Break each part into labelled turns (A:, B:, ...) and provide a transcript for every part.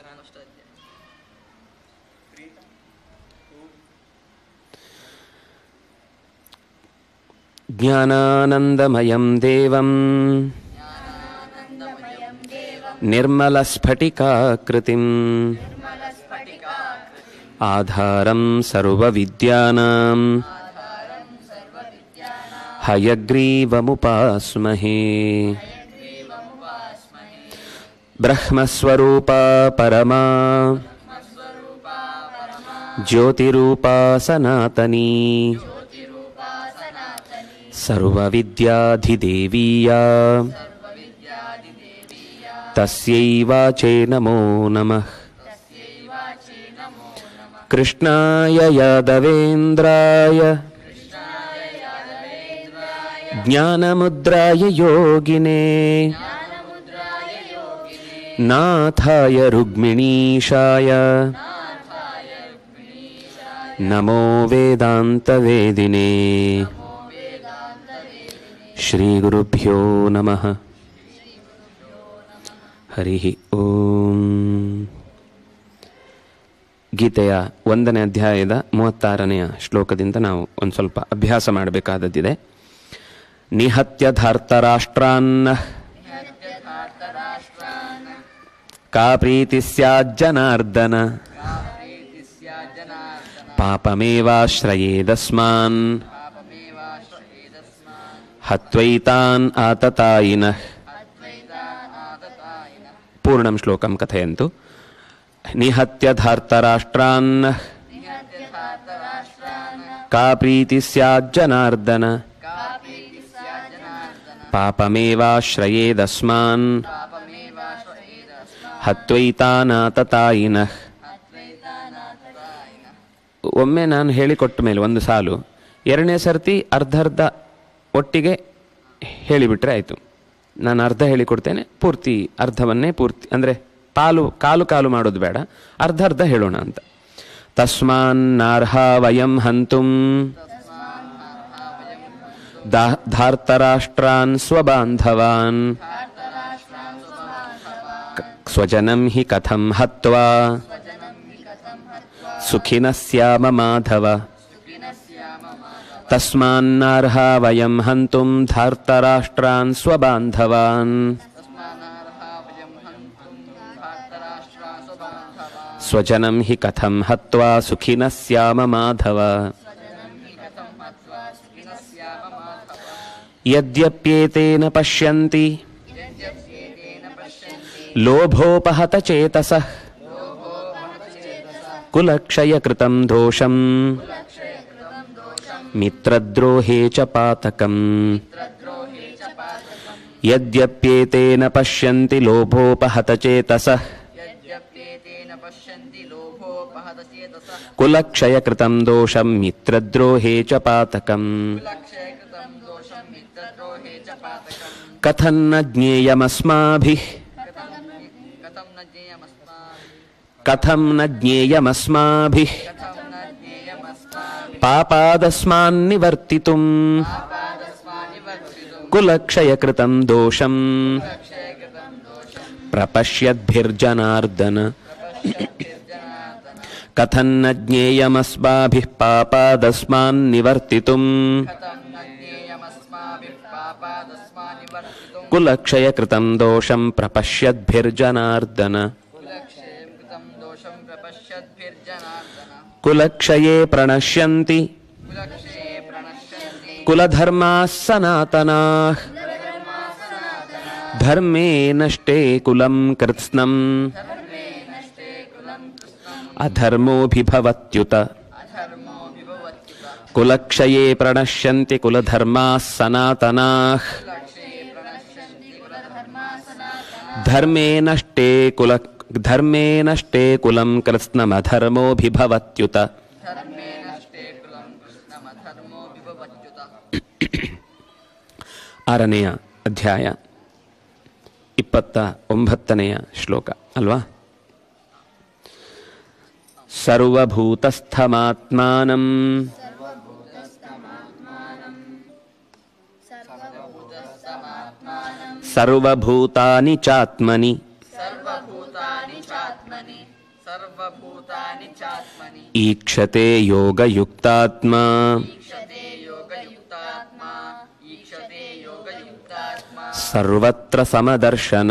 A: gara nostalgia. Three, two, ज्ञानानन्दमयं देवम् निर्मलस्फटिकाकृतिम् आधारं सर्वविद्यानाम् हयग्रीवमुपास्महे ब्रह्मस्वरूपा परमा ज्योतिरूपा सनातनी सर्वविद्याधिदेवीया तस्यैवाचे नमो नमः कृष्णाय यादवेन्द्राय ज्ञानमुद्राय योगिने नाथाय रुक्मिणीशाय नमो वेदान्तवेदिने श्रीगुरुभ्यो ನಮಃ ಹರಿ ಓಂ ಗೀತೆಯ ಒಂದನೇ ಅಧ್ಯಾಯದ ಮೂವತ್ತಾರನೆಯ ಶ್ಲೋಕದಿಂದ ನಾವು ಒಂದು ಸ್ವಲ್ಪ ಅಭ್ಯಾಸ ಮಾಡಬೇಕಾದದ್ದಿದೆ ನಿಹತ್ಯ ಧಾರ್ತರಾಷ್ಟ್ರಾನ್ನ का प्रीति स्याज्जनार्दन पापमेवाश्रिएदस्मा हत्वैतान् आततायिनः पूर्णं श्लोकं कथयन्तु का प्रीति स्याज्जनार्दन पापमेवाश्रयेदस्मान् ಹತ್ವೈತಾನಾತಾಯಿನ ಒಮ್ಮೆ ನಾನು ಹೇಳಿಕೊಟ್ಟ ಮೇಲೆ ಒಂದು ಸಾಲು ಎರಡನೇ ಸರ್ತಿ ಅರ್ಧರ್ಧ ಒಟ್ಟಿಗೆ ಹೇಳಿಬಿಟ್ರೆ ಆಯಿತು ನಾನು ಅರ್ಧ ಹೇಳಿಕೊಡ್ತೇನೆ ಪೂರ್ತಿ ಅರ್ಧವನ್ನೇ ಪೂರ್ತಿ ಅಂದರೆ ಪಾಲು ಕಾಲು ಕಾಲು ಮಾಡೋದು ಬೇಡ ಅರ್ಧ ಅರ್ಧ ಹೇಳೋಣ ಅಂತ ತಸ್ಮಾನ್ನಾರ್ಹ ವಯಂ ಹಂತುಂ ಧಾರ್ತರಾಷ್ಟ್ರಾನ್ ಸ್ವಬಾಂಧವಾನ್ स्वजनं हि कथं हत्वा सुखिनः स्याम माधव तस्मान्नार्हा वयं हन्तुं धार्तराष्ट्रान् स्वबान्धवान् स्वजनं हि कथं हत्वा सुखिनः स्याम माधव यद्यप्येतेन पश्यन्ति लोभोपहत चेतसः कुलक्षयकृतम् दोषम् मित्रद्रोहे च पातकम् यद्यप्येतेन पश्यन्ति लोभोपहतचेतसः कुलक्षयकृतम् दोषम् मित्रद्रोहे च पातकम् कथन्न ज्ञेयमस्माभिः कथम् न ज्ञेयमस्माभिः पापादस्मान्निवर्तितुम् कुलक्षयकृतम् दोषम् प्रपश्यद्भिर्जनार्दन कथन्न ज्ञेयमस्माभिः पापादस्मान्निवर्तितुम् कुलक्षयकृतम् दोषम् प्रपश्यद्भिर्जनार्दन कुलक्षये प्रणश्यन्ति कुलधर्माः सनातनाः धर्मे नष्टे कुलं कृत्स्नम् अधर्मोऽभिभवत्युत कुलक्षये प्रणश्यन्ति कुलधर्माः सनातनाः ಧರ್ಮೇನಷ್ಟೇ ಕುಲ ಧರ್ಮೇನಷ್ಟೇ ಕುಲಂ ಕೃತ್ಸ್ನಮಧರ್ಮೋಭಿಭವತ್ಯುತ ಆರನೆಯ ಅಧ್ಯಾಯ ಇಪ್ಪತ್ತ ಒಂಬತ್ತನೆಯ ಶ್ಲೋಕ ಅಲ್ವಾ ಸರ್ವಭೂತಸ್ಥಮಾತ್ಮಾನಂ సర్వభూతాని చాత్మని ఈక్షతే యోగయుక్తాత్మా సర్వత్ర సమదర్శన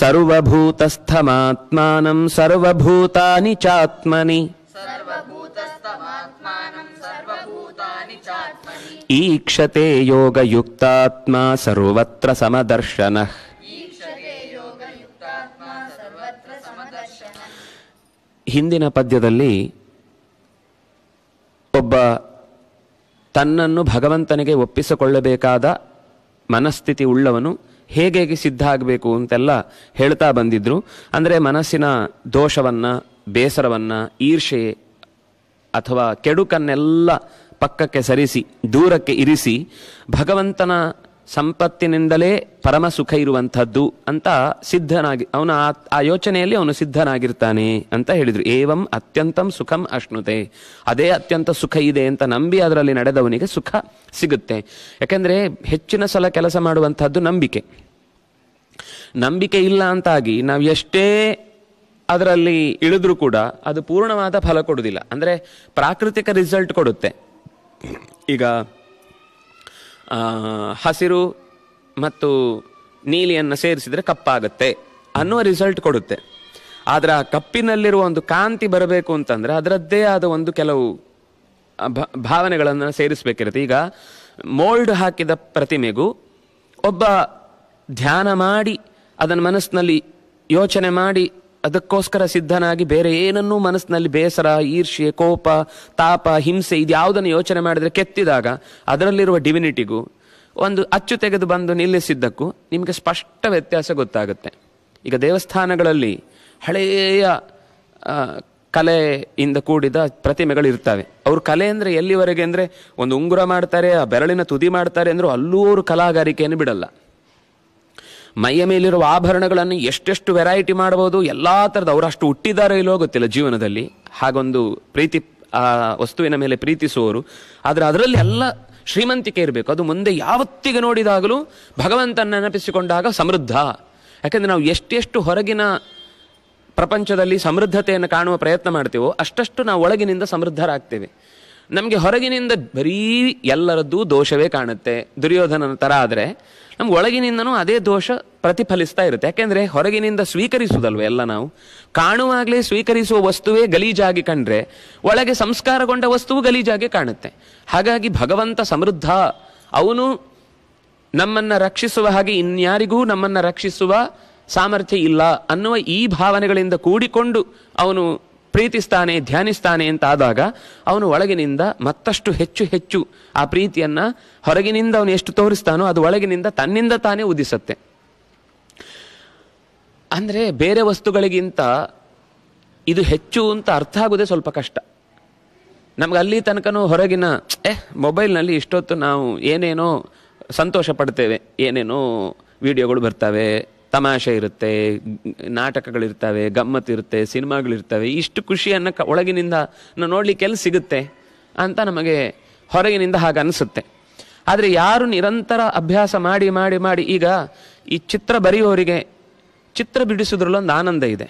A: సర్వభూతస్థమాత్మానం సర్వభూతాని చాత్మని సర్వభూతాని ಈಕ್ಷತೆ ಯೋಗಯುಕ್ತಾತ್ಮ ಸರ್ವತ್ರ ಸಮದರ್ಶನ ಹಿಂದಿನ ಪದ್ಯದಲ್ಲಿ ಒಬ್ಬ ತನ್ನನ್ನು ಭಗವಂತನಿಗೆ ಒಪ್ಪಿಸಿಕೊಳ್ಳಬೇಕಾದ ಮನಸ್ಥಿತಿ ಉಳ್ಳವನು ಹೇಗೆ ಸಿದ್ಧ ಆಗಬೇಕು ಅಂತೆಲ್ಲ ಹೇಳ್ತಾ ಬಂದಿದ್ರು ಅಂದರೆ ಮನಸ್ಸಿನ ದೋಷವನ್ನು ಬೇಸರವನ್ನು ಈರ್ಷೆ ಅಥವಾ ಕೆಡುಕನ್ನೆಲ್ಲ ಪಕ್ಕಕ್ಕೆ ಸರಿಸಿ ದೂರಕ್ಕೆ ಇರಿಸಿ ಭಗವಂತನ ಸಂಪತ್ತಿನಿಂದಲೇ ಪರಮ ಸುಖ ಇರುವಂಥದ್ದು ಅಂತ ಸಿದ್ಧನಾಗಿ ಅವನ ಆ ಯೋಚನೆಯಲ್ಲಿ ಅವನು ಸಿದ್ಧನಾಗಿರ್ತಾನೆ ಅಂತ ಹೇಳಿದರು ಏವಂ ಅತ್ಯಂತಂ ಸುಖಂ ಅಶ್ನುತೆ ಅದೇ ಅತ್ಯಂತ ಸುಖ ಇದೆ ಅಂತ ನಂಬಿ ಅದರಲ್ಲಿ ನಡೆದವನಿಗೆ ಸುಖ ಸಿಗುತ್ತೆ ಯಾಕೆಂದರೆ ಹೆಚ್ಚಿನ ಸಲ ಕೆಲಸ ಮಾಡುವಂಥದ್ದು ನಂಬಿಕೆ ನಂಬಿಕೆ ಇಲ್ಲ ಅಂತಾಗಿ ನಾವು ಎಷ್ಟೇ ಅದರಲ್ಲಿ ಇಳಿದ್ರೂ ಕೂಡ ಅದು ಪೂರ್ಣವಾದ ಫಲ ಕೊಡುವುದಿಲ್ಲ ಅಂದರೆ ಪ್ರಾಕೃತಿಕ ರಿಸಲ್ಟ್ ಕೊಡುತ್ತೆ ಈಗ ಹಸಿರು ಮತ್ತು ನೀಲಿಯನ್ನು ಸೇರಿಸಿದರೆ ಕಪ್ಪಾಗುತ್ತೆ ಅನ್ನುವ ರಿಸಲ್ಟ್ ಕೊಡುತ್ತೆ ಆದರೆ ಆ ಕಪ್ಪಿನಲ್ಲಿರುವ ಒಂದು ಕಾಂತಿ ಬರಬೇಕು ಅಂತಂದರೆ ಅದರದ್ದೇ ಆದ ಒಂದು ಕೆಲವು ಭಾವನೆಗಳನ್ನು ಸೇರಿಸಬೇಕಿರುತ್ತೆ ಈಗ ಮೋಲ್ಡ್ ಹಾಕಿದ ಪ್ರತಿಮೆಗೂ ಒಬ್ಬ ಧ್ಯಾನ ಮಾಡಿ ಅದನ್ನು ಮನಸ್ಸಿನಲ್ಲಿ ಯೋಚನೆ ಮಾಡಿ ಅದಕ್ಕೋಸ್ಕರ ಸಿದ್ಧನಾಗಿ ಬೇರೆ ಏನನ್ನೂ ಮನಸ್ಸಿನಲ್ಲಿ ಬೇಸರ ಈರ್ಷ್ಯೆ ಕೋಪ ತಾಪ ಹಿಂಸೆ ಇದ್ಯಾವುದನ್ನು ಯೋಚನೆ ಮಾಡಿದರೆ ಕೆತ್ತಿದಾಗ ಅದರಲ್ಲಿರುವ ಡಿವಿನಿಟಿಗೂ ಒಂದು ಅಚ್ಚು ತೆಗೆದು ಬಂದು ನಿಲ್ಲಿಸಿದ್ದಕ್ಕೂ ನಿಮಗೆ ಸ್ಪಷ್ಟ ವ್ಯತ್ಯಾಸ ಗೊತ್ತಾಗುತ್ತೆ ಈಗ ದೇವಸ್ಥಾನಗಳಲ್ಲಿ ಹಳೆಯ ಕಲೆಯಿಂದ ಕೂಡಿದ ಪ್ರತಿಮೆಗಳು ಇರ್ತವೆ ಅವ್ರ ಕಲೆ ಅಂದರೆ ಎಲ್ಲಿವರೆಗೆ ಅಂದರೆ ಒಂದು ಉಂಗುರ ಮಾಡ್ತಾರೆ ಆ ಬೆರಳಿನ ತುದಿ ಮಾಡ್ತಾರೆ ಅಂದರೂ ಅಲ್ಲೂ ಅವರು ಕಲಾಗಾರಿಕೆಯನ್ನು ಬಿಡಲ್ಲ ಮೈಯ ಮೇಲಿರುವ ಆಭರಣಗಳನ್ನು ಎಷ್ಟೆಷ್ಟು ವೆರೈಟಿ ಮಾಡಬಹುದು ಎಲ್ಲ ಥರದ ಅವರಷ್ಟು ಅಷ್ಟು ಹುಟ್ಟಿದಾರೋ ಇಲ್ಲೋ ಗೊತ್ತಿಲ್ಲ ಜೀವನದಲ್ಲಿ ಹಾಗೊಂದು ಪ್ರೀತಿ ಆ ವಸ್ತುವಿನ ಮೇಲೆ ಪ್ರೀತಿಸುವವರು ಆದರೆ ಅದರಲ್ಲಿ ಎಲ್ಲ ಶ್ರೀಮಂತಿಕೆ ಇರಬೇಕು ಅದು ಮುಂದೆ ಯಾವತ್ತಿಗೆ ನೋಡಿದಾಗಲೂ ಭಗವಂತನ ನೆನಪಿಸಿಕೊಂಡಾಗ ಸಮೃದ್ಧ ಯಾಕೆಂದರೆ ನಾವು ಎಷ್ಟೆಷ್ಟು ಹೊರಗಿನ ಪ್ರಪಂಚದಲ್ಲಿ ಸಮೃದ್ಧತೆಯನ್ನು ಕಾಣುವ ಪ್ರಯತ್ನ ಮಾಡ್ತೀವೋ ಅಷ್ಟಷ್ಟು ನಾವು ಒಳಗಿನಿಂದ ಸಮೃದ್ಧರಾಗ್ತೇವೆ ನಮಗೆ ಹೊರಗಿನಿಂದ ಬರೀ ಎಲ್ಲರದ್ದು ದೋಷವೇ ಕಾಣುತ್ತೆ ದುರ್ಯೋಧನನ ಥರ ಆದರೆ ನಮ್ಗೆ ಒಳಗಿನಿಂದನೂ ಅದೇ ದೋಷ ಪ್ರತಿಫಲಿಸ್ತಾ ಇರುತ್ತೆ ಯಾಕೆಂದರೆ ಹೊರಗಿನಿಂದ ಸ್ವೀಕರಿಸುವುದಲ್ವ ಎಲ್ಲ ನಾವು ಕಾಣುವಾಗಲೇ ಸ್ವೀಕರಿಸುವ ವಸ್ತುವೇ ಗಲೀಜಾಗಿ ಕಂಡ್ರೆ ಒಳಗೆ ಸಂಸ್ಕಾರಗೊಂಡ ವಸ್ತುವು ಗಲೀಜಾಗಿ ಕಾಣುತ್ತೆ ಹಾಗಾಗಿ ಭಗವಂತ ಸಮೃದ್ಧ ಅವನು ನಮ್ಮನ್ನು ರಕ್ಷಿಸುವ ಹಾಗೆ ಇನ್ಯಾರಿಗೂ ನಮ್ಮನ್ನು ರಕ್ಷಿಸುವ ಸಾಮರ್ಥ್ಯ ಇಲ್ಲ ಅನ್ನುವ ಈ ಭಾವನೆಗಳಿಂದ ಕೂಡಿಕೊಂಡು ಅವನು ಪ್ರೀತಿಸ್ತಾನೆ ಧ್ಯಾನಿಸ್ತಾನೆ ಅಂತ ಆದಾಗ ಅವನು ಒಳಗಿನಿಂದ ಮತ್ತಷ್ಟು ಹೆಚ್ಚು ಹೆಚ್ಚು ಆ ಪ್ರೀತಿಯನ್ನ ಹೊರಗಿನಿಂದ ಅವನು ಎಷ್ಟು ತೋರಿಸ್ತಾನೋ ಅದು ಒಳಗಿನಿಂದ ತನ್ನಿಂದ ತಾನೇ ಉದಿಸತ್ತೆ ಅಂದರೆ ಬೇರೆ ವಸ್ತುಗಳಿಗಿಂತ ಇದು ಹೆಚ್ಚು ಅಂತ ಅರ್ಥ ಆಗೋದೇ ಸ್ವಲ್ಪ ಕಷ್ಟ ನಮ್ಗೆ ಅಲ್ಲಿ ತನಕನೂ ಹೊರಗಿನ ಏ ಮೊಬೈಲ್ನಲ್ಲಿ ಇಷ್ಟೊತ್ತು ನಾವು ಏನೇನೋ ಸಂತೋಷ ಪಡ್ತೇವೆ ಏನೇನೋ ವಿಡಿಯೋಗಳು ಬರ್ತವೆ ತಮಾಷೆ ಇರುತ್ತೆ ನಾಟಕಗಳಿರ್ತವೆ ಇರುತ್ತೆ ಸಿನಿಮಾಗಳಿರ್ತವೆ ಇಷ್ಟು ಖುಷಿಯನ್ನು ಕ ಒಳಗಿನಿಂದ ನಾವು ಸಿಗುತ್ತೆ ಅಂತ ನಮಗೆ ಹೊರಗಿನಿಂದ ಹಾಗೆ ಅನಿಸುತ್ತೆ ಆದರೆ ಯಾರು ನಿರಂತರ ಅಭ್ಯಾಸ ಮಾಡಿ ಮಾಡಿ ಮಾಡಿ ಈಗ ಈ ಚಿತ್ರ ಬರೆಯುವವರಿಗೆ ಚಿತ್ರ ಬಿಡಿಸೋದ್ರಲ್ಲೊಂದು ಆನಂದ ಇದೆ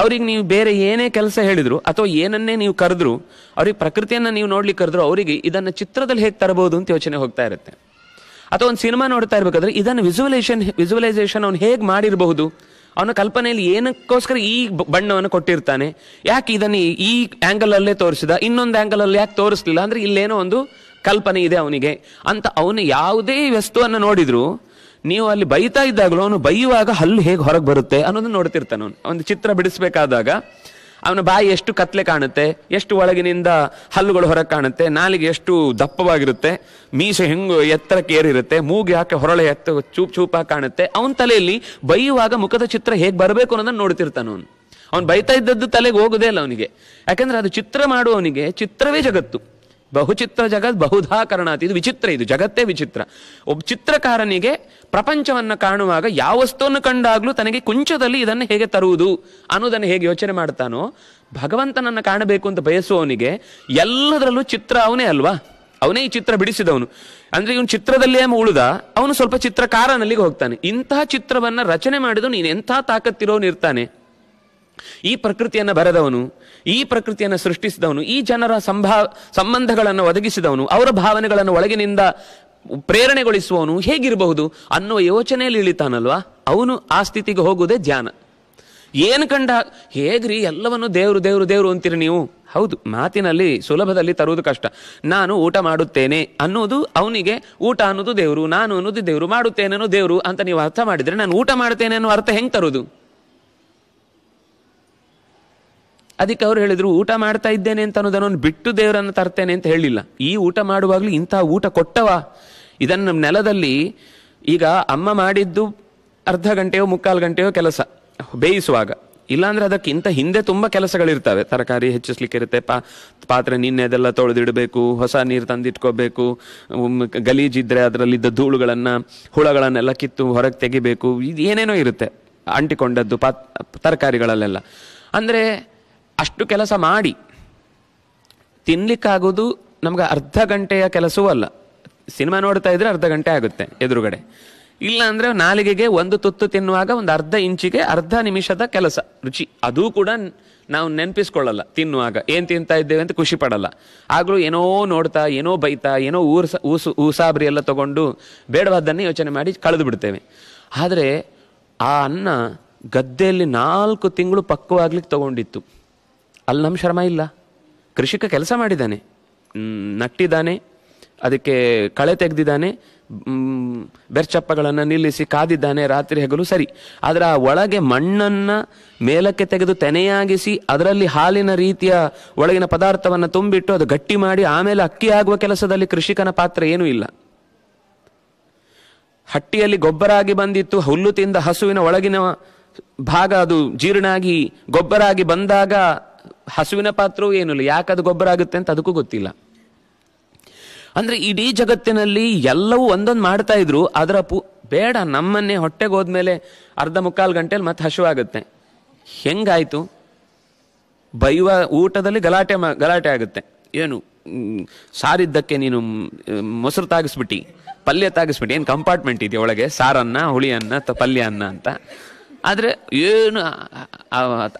A: ಅವ್ರಿಗೆ ನೀವು ಬೇರೆ ಏನೇ ಕೆಲಸ ಹೇಳಿದ್ರು ಅಥವಾ ಏನನ್ನೇ ನೀವು ಕರೆದ್ರು ಅವ್ರಿಗೆ ಪ್ರಕೃತಿಯನ್ನು ನೀವು ನೋಡ್ಲಿಕ್ಕೆ ಕರೆದ್ರು ಅವರಿಗೆ ಇದನ್ನು ಚಿತ್ರದಲ್ಲಿ ಹೇಗೆ ತರಬಹುದು ಅಂತ ಯೋಚನೆ ಹೋಗ್ತಾ ಇರುತ್ತೆ ಅಥವಾ ಒಂದು ಸಿನಿಮಾ ನೋಡ್ತಾ ಇರ್ಬೇಕಾದ್ರೆ ಇದನ್ನು ವಿಜುವಲೈಸೇಷನ್ ವಿಜುವಲೈಸೇಷನ್ ಅವನು ಹೇಗೆ ಮಾಡಿರಬಹುದು ಅವನ ಕಲ್ಪನೆಯಲ್ಲಿ ಏನಕ್ಕೋಸ್ಕರ ಈ ಬಣ್ಣವನ್ನು ಕೊಟ್ಟಿರ್ತಾನೆ ಯಾಕೆ ಇದನ್ನು ಈ ಆ್ಯಂಗಲಲ್ಲೇ ಅಲ್ಲೇ ತೋರಿಸಿದ ಇನ್ನೊಂದು ಆ್ಯಂಗಲಲ್ಲಿ ಅಲ್ಲಿ ಯಾಕೆ ತೋರಿಸ್ಲಿಲ್ಲ ಅಂದ್ರೆ ಇಲ್ಲೇನೋ ಒಂದು ಕಲ್ಪನೆ ಇದೆ ಅವನಿಗೆ ಅಂತ ಅವನು ಯಾವುದೇ ವಸ್ತುವನ್ನು ನೋಡಿದ್ರು ನೀವು ಅಲ್ಲಿ ಬೈತಾ ಇದ್ದಾಗಲೂ ಅವನು ಬೈಯುವಾಗ ಹಲ್ಲು ಹೇಗೆ ಹೊರಗೆ ಬರುತ್ತೆ ಅನ್ನೋದನ್ನ ನೋಡ್ತಿರ್ತಾನೆ ಅವನು ಒಂದು ಚಿತ್ರ ಬಿಡಿಸಬೇಕಾದಾಗ ಅವನ ಬಾಯಿ ಎಷ್ಟು ಕತ್ಲೆ ಕಾಣುತ್ತೆ ಎಷ್ಟು ಒಳಗಿನಿಂದ ಹಲ್ಲುಗಳು ಹೊರಗೆ ಕಾಣುತ್ತೆ ನಾಲಿಗೆ ಎಷ್ಟು ದಪ್ಪವಾಗಿರುತ್ತೆ ಮೀಸೆ ಹೆಂಗು ಎತ್ತರಕ್ಕೆ ಏರಿರುತ್ತೆ ಮೂಗು ಯಾಕೆ ಹೊರಳೆ ಎತ್ತ ಚೂಪ್ ಚೂಪಾಗಿ ಕಾಣುತ್ತೆ ಅವನ ತಲೆಯಲ್ಲಿ ಬೈಯುವಾಗ ಮುಖದ ಚಿತ್ರ ಹೇಗೆ ಬರಬೇಕು ಅನ್ನೋದನ್ನು ನೋಡ್ತಿರ್ತಾನ ಅವನು ಅವನು ಬೈತಾ ಇದ್ದದ್ದು ತಲೆಗೆ ಹೋಗೋದೇ ಇಲ್ಲ ಅವನಿಗೆ ಯಾಕಂದ್ರೆ ಅದು ಚಿತ್ರ ಮಾಡುವವನಿಗೆ ಚಿತ್ರವೇ ಜಗತ್ತು ಬಹುಚಿತ್ರ ಜಗತ್ ಬಹುಧಾ ಇದು ವಿಚಿತ್ರ ಇದು ಜಗತ್ತೇ ವಿಚಿತ್ರ ಒಬ್ಬ ಚಿತ್ರಕಾರನಿಗೆ ಪ್ರಪಂಚವನ್ನು ಕಾಣುವಾಗ ಯಾವ ವಸ್ತುವನ್ನು ಕಂಡಾಗಲೂ ತನಗೆ ಕುಂಚದಲ್ಲಿ ಇದನ್ನು ಹೇಗೆ ತರುವುದು ಅನ್ನೋದನ್ನು ಹೇಗೆ ಯೋಚನೆ ಮಾಡ್ತಾನೋ ಭಗವಂತನನ್ನು ಕಾಣಬೇಕು ಅಂತ ಬಯಸುವವನಿಗೆ ಎಲ್ಲದರಲ್ಲೂ ಚಿತ್ರ ಅವನೇ ಅಲ್ವಾ ಅವನೇ ಈ ಚಿತ್ರ ಬಿಡಿಸಿದವನು ಅಂದ್ರೆ ಇವನು ಚಿತ್ರದಲ್ಲೇ ಉಳಿದ ಅವನು ಸ್ವಲ್ಪ ಚಿತ್ರಕಾರನಲ್ಲಿಗೆ ಹೋಗ್ತಾನೆ ಇಂತಹ ಚಿತ್ರವನ್ನು ರಚನೆ ಮಾಡಿದವನು ನೀನು ಎಂಥ ತಾಕತ್ತಿರೋನು ಇರ್ತಾನೆ ಈ ಪ್ರಕೃತಿಯನ್ನು ಬರೆದವನು ಈ ಪ್ರಕೃತಿಯನ್ನು ಸೃಷ್ಟಿಸಿದವನು ಈ ಜನರ ಸಂಭಾ ಸಂಬಂಧಗಳನ್ನು ಒದಗಿಸಿದವನು ಅವರ ಭಾವನೆಗಳನ್ನು ಒಳಗಿನಿಂದ ಪ್ರೇರಣೆಗೊಳಿಸುವವನು ಹೇಗಿರಬಹುದು ಅನ್ನುವ ಯೋಚನೆಯಲ್ಲಿ ಇಳಿತಾನಲ್ವಾ ಅವನು ಆ ಸ್ಥಿತಿಗೆ ಹೋಗುವುದೇ ಧ್ಯಾನ ಏನು ಕಂಡ ಹೇಗ್ರಿ ಎಲ್ಲವನ್ನು ದೇವರು ದೇವರು ದೇವರು ಅಂತೀರಿ ನೀವು ಹೌದು ಮಾತಿನಲ್ಲಿ ಸುಲಭದಲ್ಲಿ ತರುವುದು ಕಷ್ಟ ನಾನು ಊಟ ಮಾಡುತ್ತೇನೆ ಅನ್ನೋದು ಅವನಿಗೆ ಊಟ ಅನ್ನೋದು ದೇವರು ನಾನು ಅನ್ನೋದು ದೇವರು ಮಾಡುತ್ತೇನೆ ಅನ್ನೋ ದೇವರು ಅಂತ ನೀವು ಅರ್ಥ ಮಾಡಿದರೆ ನಾನು ಊಟ ಮಾಡುತ್ತೇನೆ ಅನ್ನೋ ಅರ್ಥ ಹೆಂಗೆ ತರುವುದು ಅದಕ್ಕೆ ಅವರು ಹೇಳಿದ್ರು ಊಟ ಮಾಡ್ತಾ ಇದ್ದೇನೆ ಅಂತ ಅನ್ನೋದನ್ನು ಬಿಟ್ಟು ದೇವರನ್ನು ತರ್ತೇನೆ ಅಂತ ಹೇಳಿಲ್ಲ ಈ ಊಟ ಮಾಡುವಾಗಲೂ ಇಂತಹ ಊಟ ಕೊಟ್ಟವ ಇದನ್ನು ನೆಲದಲ್ಲಿ ಈಗ ಅಮ್ಮ ಮಾಡಿದ್ದು ಅರ್ಧ ಗಂಟೆಯೋ ಮುಕ್ಕಾಲು ಗಂಟೆಯೋ ಕೆಲಸ ಬೇಯಿಸುವಾಗ ಇಲ್ಲಾಂದ್ರೆ ಅದಕ್ಕಿಂತ ಹಿಂದೆ ತುಂಬ ಕೆಲಸಗಳಿರ್ತವೆ ತರಕಾರಿ ಹೆಚ್ಚಿಸ್ಲಿಕ್ಕೆ ಇರುತ್ತೆ ಪಾ ಪಾತ್ರೆ ಅದೆಲ್ಲ ತೊಳೆದಿಡಬೇಕು ಹೊಸ ನೀರು ತಂದಿಟ್ಕೋಬೇಕು ಗಲೀಜಿದ್ರೆ ಅದರಲ್ಲಿದ್ದ ಧೂಳುಗಳನ್ನು ಹುಳಗಳನ್ನೆಲ್ಲ ಕಿತ್ತು ಹೊರಗೆ ತೆಗಿಬೇಕು ಇದು ಏನೇನೋ ಇರುತ್ತೆ ಅಂಟಿಕೊಂಡದ್ದು ಪಾ ತರಕಾರಿಗಳಲ್ಲೆಲ್ಲ ಅಂದರೆ ಅಷ್ಟು ಕೆಲಸ ಮಾಡಿ ತಿನ್ನಲಿಕ್ಕಾಗೋದು ನಮ್ಗೆ ಅರ್ಧ ಗಂಟೆಯ ಕೆಲಸವೂ ಅಲ್ಲ ಸಿನಿಮಾ ನೋಡ್ತಾ ಇದ್ರೆ ಅರ್ಧ ಗಂಟೆ ಆಗುತ್ತೆ ಎದುರುಗಡೆ ಇಲ್ಲ ನಾಲಿಗೆಗೆ ಒಂದು ತುತ್ತು ತಿನ್ನುವಾಗ ಒಂದು ಅರ್ಧ ಇಂಚಿಗೆ ಅರ್ಧ ನಿಮಿಷದ ಕೆಲಸ ರುಚಿ ಅದೂ ಕೂಡ ನಾವು ನೆನಪಿಸ್ಕೊಳ್ಳಲ್ಲ ತಿನ್ನುವಾಗ ಏನು ತಿಂತಾ ಇದ್ದೇವೆ ಅಂತ ಖುಷಿ ಪಡಲ್ಲ ಆಗಲೂ ಏನೋ ನೋಡ್ತಾ ಏನೋ ಬೈತಾ ಏನೋ ಊರ್ಸ ಊಸು ಊಸಾಬ್ರಿ ಎಲ್ಲ ತಗೊಂಡು ಬೇಡವಾದ್ದನ್ನೇ ಯೋಚನೆ ಮಾಡಿ ಕಳೆದು ಬಿಡ್ತೇವೆ ಆದರೆ ಆ ಅನ್ನ ಗದ್ದೆಯಲ್ಲಿ ನಾಲ್ಕು ತಿಂಗಳು ಆಗ್ಲಿಕ್ಕೆ ತಗೊಂಡಿತ್ತು ಅಲ್ಲಿ ನಮ್ಮ ಶ್ರಮ ಇಲ್ಲ ಕೃಷಿಕ ಕೆಲಸ ಮಾಡಿದ್ದಾನೆ ನಟ್ಟಿದ್ದಾನೆ ಅದಕ್ಕೆ ಕಳೆ ತೆಗೆದಿದ್ದಾನೆ ಬೆರ್ಚಪ್ಪಗಳನ್ನು ನಿಲ್ಲಿಸಿ ಕಾದಿದ್ದಾನೆ ರಾತ್ರಿ ಹೆಗಲು ಸರಿ ಆದರೆ ಆ ಒಳಗೆ ಮಣ್ಣನ್ನು ಮೇಲಕ್ಕೆ ತೆಗೆದು ತೆನೆಯಾಗಿಸಿ ಅದರಲ್ಲಿ ಹಾಲಿನ ರೀತಿಯ ಒಳಗಿನ ಪದಾರ್ಥವನ್ನು ತುಂಬಿಟ್ಟು ಅದು ಗಟ್ಟಿ ಮಾಡಿ ಆಮೇಲೆ ಅಕ್ಕಿ ಆಗುವ ಕೆಲಸದಲ್ಲಿ ಕೃಷಿಕನ ಪಾತ್ರ ಏನೂ ಇಲ್ಲ ಹಟ್ಟಿಯಲ್ಲಿ ಗೊಬ್ಬರ ಆಗಿ ಬಂದಿತ್ತು ಹುಲ್ಲು ತಿಂದ ಹಸುವಿನ ಒಳಗಿನ ಭಾಗ ಅದು ಜೀರ್ಣಾಗಿ ಗೊಬ್ಬರ ಆಗಿ ಬಂದಾಗ ಹಸುವಿನ ಪಾತ್ರವೂ ಏನಿಲ್ಲ ಯಾಕದು ಗೊಬ್ಬರ ಆಗುತ್ತೆ ಅಂತ ಅದಕ್ಕೂ ಗೊತ್ತಿಲ್ಲ ಅಂದ್ರೆ ಇಡೀ ಜಗತ್ತಿನಲ್ಲಿ ಎಲ್ಲವೂ ಒಂದೊಂದು ಮಾಡ್ತಾ ಇದ್ರು ಅದರ ಪು ಬೇಡ ನಮ್ಮನ್ನೇ ಹೊಟ್ಟೆಗೆ ಹೋದ್ಮೇಲೆ ಅರ್ಧ ಮುಕ್ಕಾಲು ಗಂಟೆಲಿ ಮತ್ತೆ ಹಶು ಆಗುತ್ತೆ ಹೆಂಗಾಯ್ತು ಬೈವ ಊಟದಲ್ಲಿ ಗಲಾಟೆ ಗಲಾಟೆ ಆಗುತ್ತೆ ಏನು ಸಾರಿದ್ದಕ್ಕೆ ನೀನು ಮೊಸರು ತಾಗಿಸ್ಬಿಟ್ಟಿ ಪಲ್ಯ ತಾಗಿಸ್ಬಿಟ್ಟು ಏನು ಕಂಪಾರ್ಟ್ಮೆಂಟ್ ಇದೆಯಾ ಒಳಗೆ ಸಾರನ್ನ ಹುಳಿಯನ್ನ ಅಥವಾ ಪಲ್ಯ ಅನ್ನ ಅಂತ ಆದರೆ ಏನು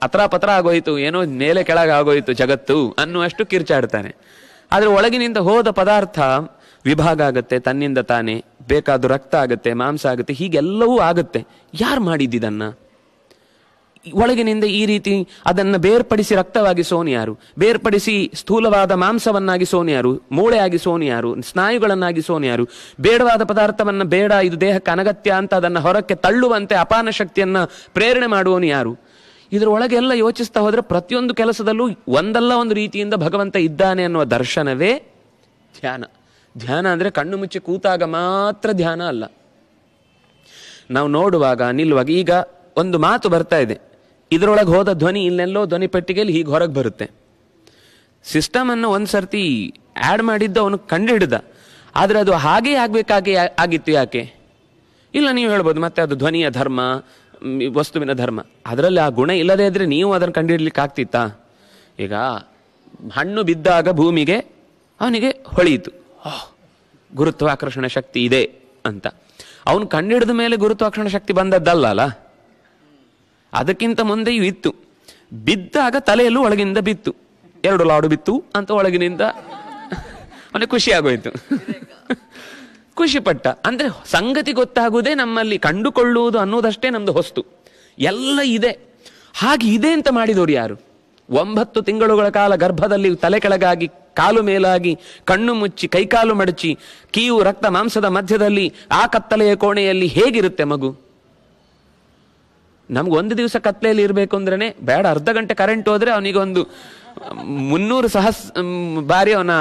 A: ಅತ್ರ ಪತ್ರ ಆಗೋಯಿತು ಏನೋ ಮೇಲೆ ಕೆಳಗೆ ಆಗೋಯಿತು ಜಗತ್ತು ಅನ್ನುವಷ್ಟು ಕಿರ್ಚಾಡ್ತಾನೆ ಆದರೆ ಒಳಗಿನಿಂದ ಹೋದ ಪದಾರ್ಥ ವಿಭಾಗ ಆಗುತ್ತೆ ತನ್ನಿಂದ ತಾನೇ ಬೇಕಾದ ರಕ್ತ ಆಗುತ್ತೆ ಮಾಂಸ ಆಗುತ್ತೆ ಹೀಗೆಲ್ಲವೂ ಆಗುತ್ತೆ ಯಾರು ಮಾಡಿದ್ದಿದನ್ನು ಒಳಗಿನಿಂದ ಈ ರೀತಿ ಅದನ್ನು ಬೇರ್ಪಡಿಸಿ ರಕ್ತವಾಗಿ ಸೋನಿಯಾರು ಬೇರ್ಪಡಿಸಿ ಸ್ಥೂಲವಾದ ಮಾಂಸವನ್ನಾಗಿ ಸೋನಿಯಾರು ಮೂಳೆಯಾಗಿ ಸೋನಿಯಾರು ಸ್ನಾಯುಗಳನ್ನಾಗಿ ಸೋನಿಯಾರು ಬೇಡವಾದ ಪದಾರ್ಥವನ್ನು ಬೇಡ ಇದು ದೇಹಕ್ಕೆ ಅನಗತ್ಯ ಅಂತ ಅದನ್ನು ಹೊರಕ್ಕೆ ತಳ್ಳುವಂತೆ ಅಪಾನ ಶಕ್ತಿಯನ್ನು ಪ್ರೇರಣೆ ಮಾಡುವನು ಯಾರು ಇದರೊಳಗೆ ಎಲ್ಲ ಯೋಚಿಸ್ತಾ ಹೋದರೆ ಪ್ರತಿಯೊಂದು ಕೆಲಸದಲ್ಲೂ ಒಂದಲ್ಲ ಒಂದು ರೀತಿಯಿಂದ ಭಗವಂತ ಇದ್ದಾನೆ ಅನ್ನುವ ದರ್ಶನವೇ ಧ್ಯಾನ ಧ್ಯಾನ ಅಂದರೆ ಕಣ್ಣು ಮುಚ್ಚಿ ಕೂತಾಗ ಮಾತ್ರ ಧ್ಯಾನ ಅಲ್ಲ ನಾವು ನೋಡುವಾಗ ನಿಲ್ಲುವಾಗ ಈಗ ಒಂದು ಮಾತು ಬರ್ತಾ ಇದೆ ಇದರೊಳಗೆ ಹೋದ ಧ್ವನಿ ಇಲ್ಲೆಲ್ಲೋ ಧ್ವನಿ ಪೆಟ್ಟಿಗೆಯಲ್ಲಿ ಹೀಗೆ ಹೊರಗೆ ಬರುತ್ತೆ ಸಿಸ್ಟಮನ್ನು ಒಂದು ಸರ್ತಿ ಆ್ಯಡ್ ಮಾಡಿದ್ದು ಅವನು ಕಂಡು ಹಿಡ್ದ ಆದರೆ ಅದು ಹಾಗೇ ಆಗಬೇಕಾಗಿ ಆಗಿತ್ತು ಯಾಕೆ ಇಲ್ಲ ನೀವು ಹೇಳ್ಬೋದು ಮತ್ತೆ ಅದು ಧ್ವನಿಯ ಧರ್ಮ ವಸ್ತುವಿನ ಧರ್ಮ ಅದರಲ್ಲಿ ಆ ಗುಣ ಇಲ್ಲದೇ ಇದ್ರೆ ನೀವು ಅದನ್ನು ಕಂಡುಹಿಡ್ಲಿಕ್ಕೆ ಆಗ್ತಿತ್ತಾ ಈಗ ಹಣ್ಣು ಬಿದ್ದಾಗ ಭೂಮಿಗೆ ಅವನಿಗೆ ಹೊಳೆಯಿತು ಗುರುತ್ವಾಕರ್ಷಣ ಶಕ್ತಿ ಇದೆ ಅಂತ ಅವನು ಕಂಡು ಮೇಲೆ ಗುರುತ್ವಾಕರ್ಷಣ ಶಕ್ತಿ ಬಂದದ್ದಲ್ಲ ಅಲ್ಲ ಅದಕ್ಕಿಂತ ಮುಂದೆಯೂ ಇತ್ತು ಬಿದ್ದಾಗ ತಲೆಯಲ್ಲೂ ಒಳಗಿಂದ ಬಿತ್ತು ಎರಡು ಲಾಡು ಬಿತ್ತು ಅಂತ ಒಳಗಿನಿಂದ ಅವನಿಗೆ ಖುಷಿ ಆಗೋಯ್ತು ಖುಷಿ ಪಟ್ಟ ಅಂದರೆ ಸಂಗತಿ ಗೊತ್ತಾಗುವುದೇ ನಮ್ಮಲ್ಲಿ ಕಂಡುಕೊಳ್ಳುವುದು ಅನ್ನೋದಷ್ಟೇ ನಮ್ಮದು ಹೊಸ್ತು ಎಲ್ಲ ಇದೆ ಹಾಗೆ ಇದೆ ಅಂತ ಮಾಡಿದವರು ಯಾರು ಒಂಬತ್ತು ತಿಂಗಳುಗಳ ಕಾಲ ಗರ್ಭದಲ್ಲಿ ತಲೆ ಕೆಳಗಾಗಿ ಕಾಲು ಮೇಲಾಗಿ ಕಣ್ಣು ಮುಚ್ಚಿ ಕೈಕಾಲು ಮಡಚಿ ಕೀವು ರಕ್ತ ಮಾಂಸದ ಮಧ್ಯದಲ್ಲಿ ಆ ಕತ್ತಲೆಯ ಕೋಣೆಯಲ್ಲಿ ಹೇಗಿರುತ್ತೆ ಮಗು ನಮ್ಗೆ ಒಂದು ದಿವಸ ಕತ್ಲೆಯಲ್ಲಿ ಇರಬೇಕು ಅಂದ್ರೆ ಬೇಡ ಅರ್ಧ ಗಂಟೆ ಕರೆಂಟ್ ಹೋದ್ರೆ ಅವನಿಗೆ ಒಂದು ಮುನ್ನೂರು ಸಹಸ್ ಬಾರಿ ಅವನ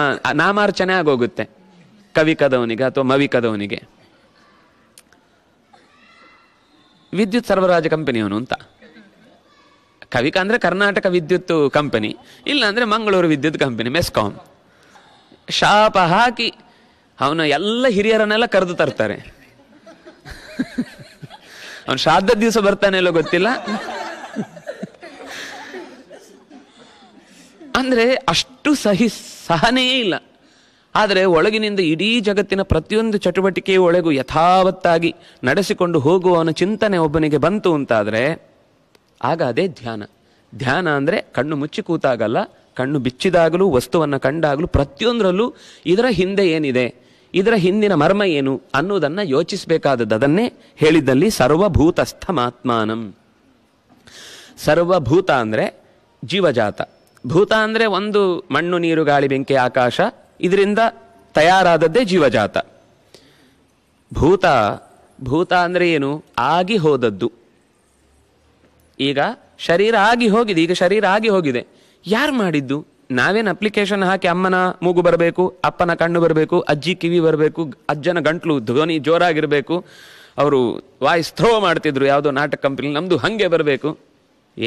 A: ನಾಮಾರ್ಚನೆ ಆಗೋಗುತ್ತೆ ಕವಿ ಕದವನಿಗೆ ಅಥವಾ ಮವಿ ಕದವನಿಗೆ ವಿದ್ಯುತ್ ಸರಬರಾಜು ಕಂಪನಿಯವನು ಅಂತ ಕವಿಕ ಅಂದರೆ ಕರ್ನಾಟಕ ವಿದ್ಯುತ್ ಕಂಪನಿ ಇಲ್ಲ ಮಂಗಳೂರು ವಿದ್ಯುತ್ ಕಂಪನಿ ಮೆಸ್ಕಾಂ ಶಾಪ ಹಾಕಿ ಅವನ ಎಲ್ಲ ಹಿರಿಯರನ್ನೆಲ್ಲ ಕರೆದು ತರ್ತಾರೆ ಅವನು ಶ್ರಾದ್ದ ದಿವಸ ಬರ್ತಾನೆ ಅಲ್ಲೋ ಗೊತ್ತಿಲ್ಲ ಅಂದ್ರೆ ಅಷ್ಟು ಸಹಿ ಸಹನೆಯೇ ಇಲ್ಲ ಆದರೆ ಒಳಗಿನಿಂದ ಇಡೀ ಜಗತ್ತಿನ ಪ್ರತಿಯೊಂದು ಚಟುವಟಿಕೆಯ ಒಳಗೂ ಯಥಾವತ್ತಾಗಿ ನಡೆಸಿಕೊಂಡು ಹೋಗುವವನ ಚಿಂತನೆ ಒಬ್ಬನಿಗೆ ಬಂತು ಅಂತಾದರೆ ಆಗ ಅದೇ ಧ್ಯಾನ ಧ್ಯಾನ ಅಂದರೆ ಕಣ್ಣು ಮುಚ್ಚಿ ಕೂತಾಗಲ್ಲ ಕಣ್ಣು ಬಿಚ್ಚಿದಾಗಲೂ ವಸ್ತುವನ್ನು ಕಂಡಾಗಲೂ ಪ್ರತಿಯೊಂದರಲ್ಲೂ ಇದರ ಹಿಂದೆ ಏನಿದೆ ಇದರ ಹಿಂದಿನ ಮರ್ಮ ಏನು ಅನ್ನೋದನ್ನು ಯೋಚಿಸಬೇಕಾದದ್ದು ಅದನ್ನೇ ಹೇಳಿದ್ದಲ್ಲಿ ಸರ್ವಭೂತಸ್ಥ ಮಾತ್ಮಾನಂ ಸರ್ವಭೂತ ಅಂದರೆ ಜೀವಜಾತ ಭೂತ ಅಂದರೆ ಒಂದು ಮಣ್ಣು ನೀರು ಗಾಳಿ ಬೆಂಕಿ ಆಕಾಶ ಇದರಿಂದ ತಯಾರಾದದ್ದೇ ಜೀವಜಾತ ಭೂತ ಭೂತ ಅಂದರೆ ಏನು ಆಗಿ ಹೋದದ್ದು ಈಗ ಶರೀರ ಆಗಿ ಹೋಗಿದೆ ಈಗ ಶರೀರ ಆಗಿ ಹೋಗಿದೆ ಯಾರು ಮಾಡಿದ್ದು ನಾವೇನು ಅಪ್ಲಿಕೇಶನ್ ಹಾಕಿ ಅಮ್ಮನ ಮೂಗು ಬರಬೇಕು ಅಪ್ಪನ ಕಣ್ಣು ಬರಬೇಕು ಅಜ್ಜಿ ಕಿವಿ ಬರಬೇಕು ಅಜ್ಜನ ಗಂಟ್ಲು ಧ್ವನಿ ಜೋರಾಗಿರಬೇಕು ಅವರು ವಾಯ್ಸ್ ಥ್ರೋ ಮಾಡ್ತಿದ್ರು ಯಾವುದೋ ನಾಟಕ ಕಂಪ್ನಿ ನಮ್ಮದು ಹಾಗೆ ಬರಬೇಕು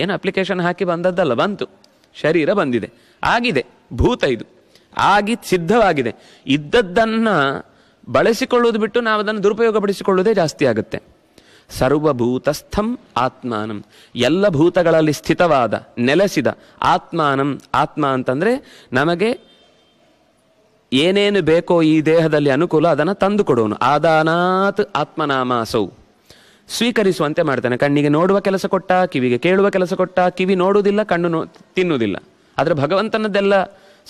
A: ಏನು ಅಪ್ಲಿಕೇಶನ್ ಹಾಕಿ ಬಂದದ್ದಲ್ಲ ಬಂತು ಶರೀರ ಬಂದಿದೆ ಆಗಿದೆ ಭೂತ ಇದು ಆಗಿ ಸಿದ್ಧವಾಗಿದೆ ಇದ್ದದ್ದನ್ನು ಬಳಸಿಕೊಳ್ಳೋದು ಬಿಟ್ಟು ನಾವು ಅದನ್ನು ದುರುಪಯೋಗಪಡಿಸಿಕೊಳ್ಳೋದೇ ಜಾಸ್ತಿ ಆಗುತ್ತೆ ಸರ್ವಭೂತಸ್ಥಂ ಆತ್ಮಾನಂ ಎಲ್ಲ ಭೂತಗಳಲ್ಲಿ ಸ್ಥಿತವಾದ ನೆಲೆಸಿದ ಆತ್ಮಾನಂ ಆತ್ಮ ಅಂತಂದರೆ ನಮಗೆ ಏನೇನು ಬೇಕೋ ಈ ದೇಹದಲ್ಲಿ ಅನುಕೂಲ ಅದನ್ನು ತಂದುಕೊಡೋನು ಆದಾನಾತ್ ಆತ್ಮನಾಮಾಸೌ ಸ್ವೀಕರಿಸುವಂತೆ ಮಾಡ್ತಾನೆ ಕಣ್ಣಿಗೆ ನೋಡುವ ಕೆಲಸ ಕೊಟ್ಟ ಕಿವಿಗೆ ಕೇಳುವ ಕೆಲಸ ಕೊಟ್ಟ ಕಿವಿ ನೋಡುವುದಿಲ್ಲ ಕಣ್ಣು ನೋ ತಿನ್ನುವುದಿಲ್ಲ ಆದರೆ ಭಗವಂತನದ್ದೆಲ್ಲ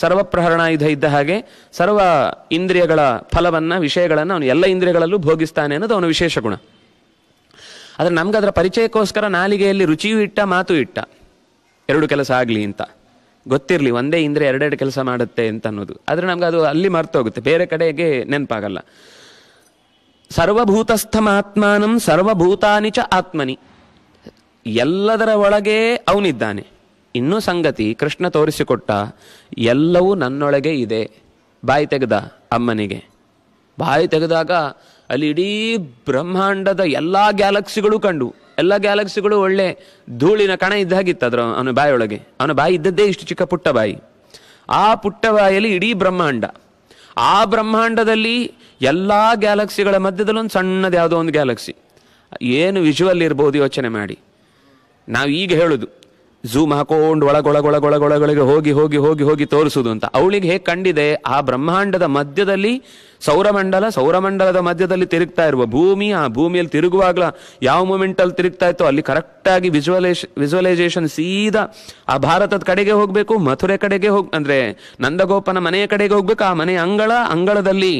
A: ಸರ್ವಪ್ರಹರಣಾಯುಧ ಇದ್ದ ಹಾಗೆ ಸರ್ವ ಇಂದ್ರಿಯಗಳ ಫಲವನ್ನು ವಿಷಯಗಳನ್ನು ಅವನು ಎಲ್ಲ ಇಂದ್ರಿಯಗಳಲ್ಲೂ ಭೋಗಿಸ್ತಾನೆ ಅನ್ನೋದು ಅವನ ವಿಶೇಷ ಗುಣ ಆದರೆ ನಮ್ಗೆ ಅದರ ಪರಿಚಯಕ್ಕೋಸ್ಕರ ನಾಲಿಗೆಯಲ್ಲಿ ರುಚಿಯೂ ಇಟ್ಟ ಮಾತು ಇಟ್ಟ ಎರಡು ಕೆಲಸ ಆಗಲಿ ಅಂತ ಗೊತ್ತಿರಲಿ ಒಂದೇ ಇಂದ್ರೆ ಎರಡೆರಡು ಕೆಲಸ ಮಾಡುತ್ತೆ ಅಂತ ಅನ್ನೋದು ಆದರೆ ನಮ್ಗೆ ಅದು ಅಲ್ಲಿ ಮರ್ತೋಗುತ್ತೆ ಬೇರೆ ಕಡೆಗೆ ನೆನಪಾಗಲ್ಲ ಸರ್ವಭೂತಸ್ಥಮಾತ್ಮಾನಂ ಸರ್ವಭೂತಾನಿ ಚ ಆತ್ಮನಿ ಎಲ್ಲದರ ಒಳಗೆ ಅವನಿದ್ದಾನೆ ಇನ್ನೂ ಸಂಗತಿ ಕೃಷ್ಣ ತೋರಿಸಿಕೊಟ್ಟ ಎಲ್ಲವೂ ನನ್ನೊಳಗೆ ಇದೆ ಬಾಯಿ ತೆಗೆದ ಅಮ್ಮನಿಗೆ ಬಾಯಿ ತೆಗೆದಾಗ ಅಲ್ಲಿ ಇಡೀ ಬ್ರಹ್ಮಾಂಡದ ಎಲ್ಲ ಗ್ಯಾಲಕ್ಸಿಗಳು ಕಂಡು ಎಲ್ಲ ಗ್ಯಾಲಕ್ಸಿಗಳು ಒಳ್ಳೆ ಧೂಳಿನ ಕಣ ಇದ್ದಾಗಿತ್ತು ಅದರ ಅವನ ಬಾಯಿಯೊಳಗೆ ಅವನ ಬಾಯಿ ಇದ್ದದ್ದೇ ಇಷ್ಟು ಚಿಕ್ಕ ಪುಟ್ಟ ಬಾಯಿ ಆ ಪುಟ್ಟ ಬಾಯಲ್ಲಿ ಇಡೀ ಬ್ರಹ್ಮಾಂಡ ಆ ಬ್ರಹ್ಮಾಂಡದಲ್ಲಿ ಎಲ್ಲ ಗ್ಯಾಲಕ್ಸಿಗಳ ಮಧ್ಯದಲ್ಲಿ ಒಂದು ಸಣ್ಣದು ಯಾವುದೋ ಒಂದು ಗ್ಯಾಲಕ್ಸಿ ಏನು ವಿಜುವಲ್ ಇರ್ಬೋದು ಯೋಚನೆ ಮಾಡಿ ನಾವು ಈಗ ಹೇಳೋದು ಝೂಮ್ ಹಾಕೊಂಡು ಒಳಗೊಳಗೊಳಗೊಳಗೊಳಗೊಳಗೆ ಹೋಗಿ ಹೋಗಿ ಹೋಗಿ ಹೋಗಿ ತೋರಿಸುದು ಅಂತ ಅವಳಿಗೆ ಹೇಗೆ ಕಂಡಿದೆ ಆ ಬ್ರಹ್ಮಾಂಡದ ಮಧ್ಯದಲ್ಲಿ ಸೌರಮಂಡಲ ಸೌರಮಂಡಲದ ಮಧ್ಯದಲ್ಲಿ ತಿರುಗ್ತಾ ಇರುವ ಭೂಮಿ ಆ ಭೂಮಿಯಲ್ಲಿ ತಿರುಗುವಾಗಲ ಯಾವ ಮೂಮೆಂಟಲ್ಲಿ ತಿರುಗ್ತಾ ಇತ್ತು ಅಲ್ಲಿ ಕರೆಕ್ಟಾಗಿ ವಿಜುವಲೇಶ್ ವಿಜುವಲೈಸೇಷನ್ ಸೀದಾ ಆ ಭಾರತದ ಕಡೆಗೆ ಹೋಗಬೇಕು ಮಥುರೆ ಕಡೆಗೆ ಹೋಗ್ ಅಂದ್ರೆ ನಂದಗೋಪನ ಮನೆಯ ಕಡೆಗೆ ಹೋಗ್ಬೇಕು ಆ ಮನೆಯ ಅಂಗಳ ಅಂಗಳದಲ್ಲಿ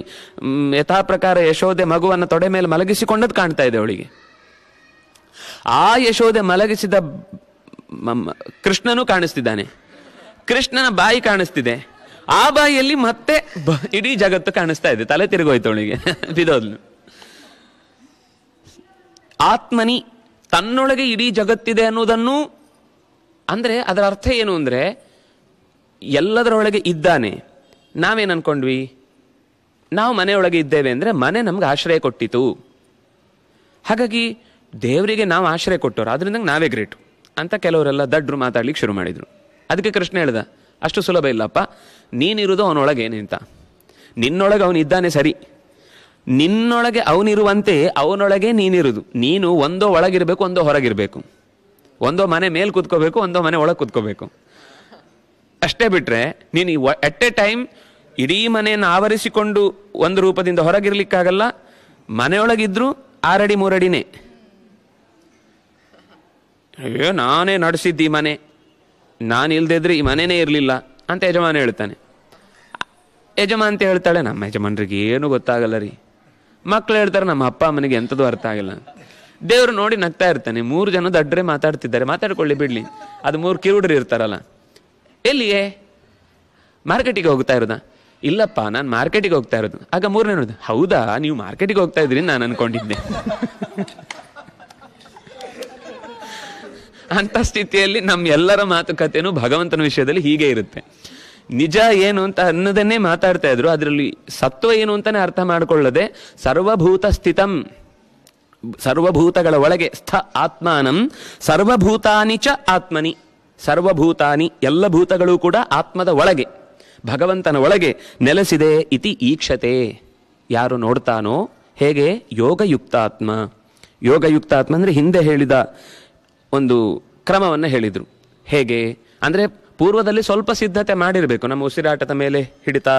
A: ಯಥಾ ಪ್ರಕಾರ ಯಶೋದೆ ಮಗುವನ್ನು ತೊಡೆ ಮೇಲೆ ಮಲಗಿಸಿಕೊಂಡದ್ದು ಕಾಣ್ತಾ ಇದೆ ಅವಳಿಗೆ ಆ ಯಶೋದೆ ಮಲಗಿಸಿದ ಕೃಷ್ಣನು ಕಾಣಿಸ್ತಿದ್ದಾನೆ ಕೃಷ್ಣನ ಬಾಯಿ ಕಾಣಿಸ್ತಿದೆ ಆ ಬಾಯಿಯಲ್ಲಿ ಮತ್ತೆ ಇಡೀ ಜಗತ್ತು ಕಾಣಿಸ್ತಾ ಇದೆ ತಲೆ ತಿರುಗೋಯ್ತು ಅವಳಿಗೆ ಬಿದೋದ್ಲು ಆತ್ಮನಿ ತನ್ನೊಳಗೆ ಇಡೀ ಜಗತ್ತಿದೆ ಅನ್ನೋದನ್ನು ಅಂದರೆ ಅದರ ಅರ್ಥ ಏನು ಅಂದರೆ ಎಲ್ಲದರೊಳಗೆ ಇದ್ದಾನೆ ನಾವೇನು ಅನ್ಕೊಂಡ್ವಿ ನಾವು ಮನೆಯೊಳಗೆ ಇದ್ದೇವೆ ಅಂದ್ರೆ ಮನೆ ನಮ್ಗೆ ಆಶ್ರಯ ಕೊಟ್ಟಿತು ಹಾಗಾಗಿ ದೇವರಿಗೆ ನಾವು ಆಶ್ರಯ ಕೊಟ್ಟವರು ಅದರಿಂದ ನಾವೇ ಗ್ರೇಟು ಅಂತ ಕೆಲವರೆಲ್ಲ ದಡ್ರು ಮಾತಾಡ್ಲಿಕ್ಕೆ ಶುರು ಮಾಡಿದರು ಅದಕ್ಕೆ ಕೃಷ್ಣ ಹೇಳ್ದ ಅಷ್ಟು ಸುಲಭ ಇಲ್ಲಪ್ಪ ನೀನಿರೋದು ಅವನೊಳಗೆ ಅಂತ ನಿನ್ನೊಳಗೆ ಅವನಿದ್ದಾನೆ ಸರಿ ನಿನ್ನೊಳಗೆ ಅವನಿರುವಂತೆ ಅವನೊಳಗೆ ನೀನಿರುದು ನೀನು ಒಂದೋ ಒಳಗಿರಬೇಕು ಒಂದೋ ಹೊರಗಿರಬೇಕು ಒಂದೋ ಮನೆ ಮೇಲೆ ಕೂತ್ಕೋಬೇಕು ಒಂದೋ ಮನೆ ಒಳಗೆ ಕೂತ್ಕೋಬೇಕು ಅಷ್ಟೇ ಬಿಟ್ಟರೆ ನೀನು ಎಟ್ ಎ ಟೈಮ್ ಇಡೀ ಮನೆಯನ್ನು ಆವರಿಸಿಕೊಂಡು ಒಂದು ರೂಪದಿಂದ ಹೊರಗಿರ್ಲಿಕ್ಕಾಗಲ್ಲ ಮನೆಯೊಳಗಿದ್ರೂ ಆರಡಿ ಮೂರಡಿನೇ ಅಯ್ಯೋ ನಾನೇ ನಡೆಸಿದ್ದು ಈ ಮನೆ ನಾನು ಇಲ್ಲದಿದ್ರೆ ಈ ಮನೆಯೇ ಇರಲಿಲ್ಲ ಅಂತ ಯಜಮಾನ ಹೇಳ್ತಾನೆ ಯಜಮಾನ ಅಂತ ಹೇಳ್ತಾಳೆ ನಮ್ಮ ಯಜಮಾನ್ರಿಗೆ ಏನೂ ಗೊತ್ತಾಗಲ್ಲ ರೀ ಮಕ್ಳು ಹೇಳ್ತಾರೆ ನಮ್ಮ ಅಪ್ಪ ಅಮ್ಮನಿಗೆ ಎಂಥದ್ದು ಅರ್ಥ ಆಗಿಲ್ಲ ದೇವರು ನೋಡಿ ನಗ್ತಾ ಇರ್ತಾನೆ ಮೂರು ಜನ ದಡ್ರೆ ಮಾತಾಡ್ತಿದ್ದಾರೆ ಮಾತಾಡ್ಕೊಳ್ಳಿ ಬಿಡಲಿ ಅದು ಮೂರು ಕಿರುಡ್ರಿ ಇರ್ತಾರಲ್ಲ ಎಲ್ಲಿಗೆ ಮಾರ್ಕೆಟಿಗೆ ಹೋಗ್ತಾ ಇರೋದಾ ಇಲ್ಲಪ್ಪ ನಾನು ಮಾರ್ಕೆಟಿಗೆ ಹೋಗ್ತಾ ಇರೋದು ಆಗ ಮೂರನೇ ನೋಡಿದೆ ಹೌದಾ ನೀವು ಮಾರ್ಕೆಟಿಗೆ ಹೋಗ್ತಾ ಇದ್ರಿ ನಾನು ಅನ್ಕೊಂಡಿದ್ದೆ ಅಂತ ಸ್ಥಿತಿಯಲ್ಲಿ ನಮ್ಮ ಎಲ್ಲರ ಮಾತುಕತೆನೂ ಭಗವಂತನ ವಿಷಯದಲ್ಲಿ ಹೀಗೆ ಇರುತ್ತೆ ನಿಜ ಏನು ಅಂತ ಅನ್ನೋದನ್ನೇ ಮಾತಾಡ್ತಾ ಇದ್ರು ಅದರಲ್ಲಿ ಸತ್ವ ಏನು ಅಂತಾನೆ ಅರ್ಥ ಮಾಡಿಕೊಳ್ಳದೆ ಸರ್ವಭೂತ ಸ್ಥಿತಂ ಸರ್ವಭೂತಗಳ ಒಳಗೆ ಸ್ಥ ಆತ್ಮಾನಂ ಸರ್ವಭೂತಾನಿ ಚ ಆತ್ಮನಿ ಸರ್ವಭೂತಾನಿ ಎಲ್ಲ ಭೂತಗಳು ಕೂಡ ಆತ್ಮದ ಒಳಗೆ ಭಗವಂತನ ಒಳಗೆ ನೆಲೆಸಿದೆ ಇತಿ ಈಕ್ಷತೆ ಯಾರು ನೋಡ್ತಾನೋ ಹೇಗೆ ಯೋಗಯುಕ್ತಾತ್ಮ ಯೋಗಯುಕ್ತಾತ್ಮ ಅಂದರೆ ಹಿಂದೆ ಹೇಳಿದ ಒಂದು ಕ್ರಮವನ್ನು ಹೇಳಿದರು ಹೇಗೆ ಅಂದರೆ ಪೂರ್ವದಲ್ಲಿ ಸ್ವಲ್ಪ ಸಿದ್ಧತೆ ಮಾಡಿರಬೇಕು ನಮ್ಮ ಉಸಿರಾಟದ ಮೇಲೆ ಹಿಡಿತ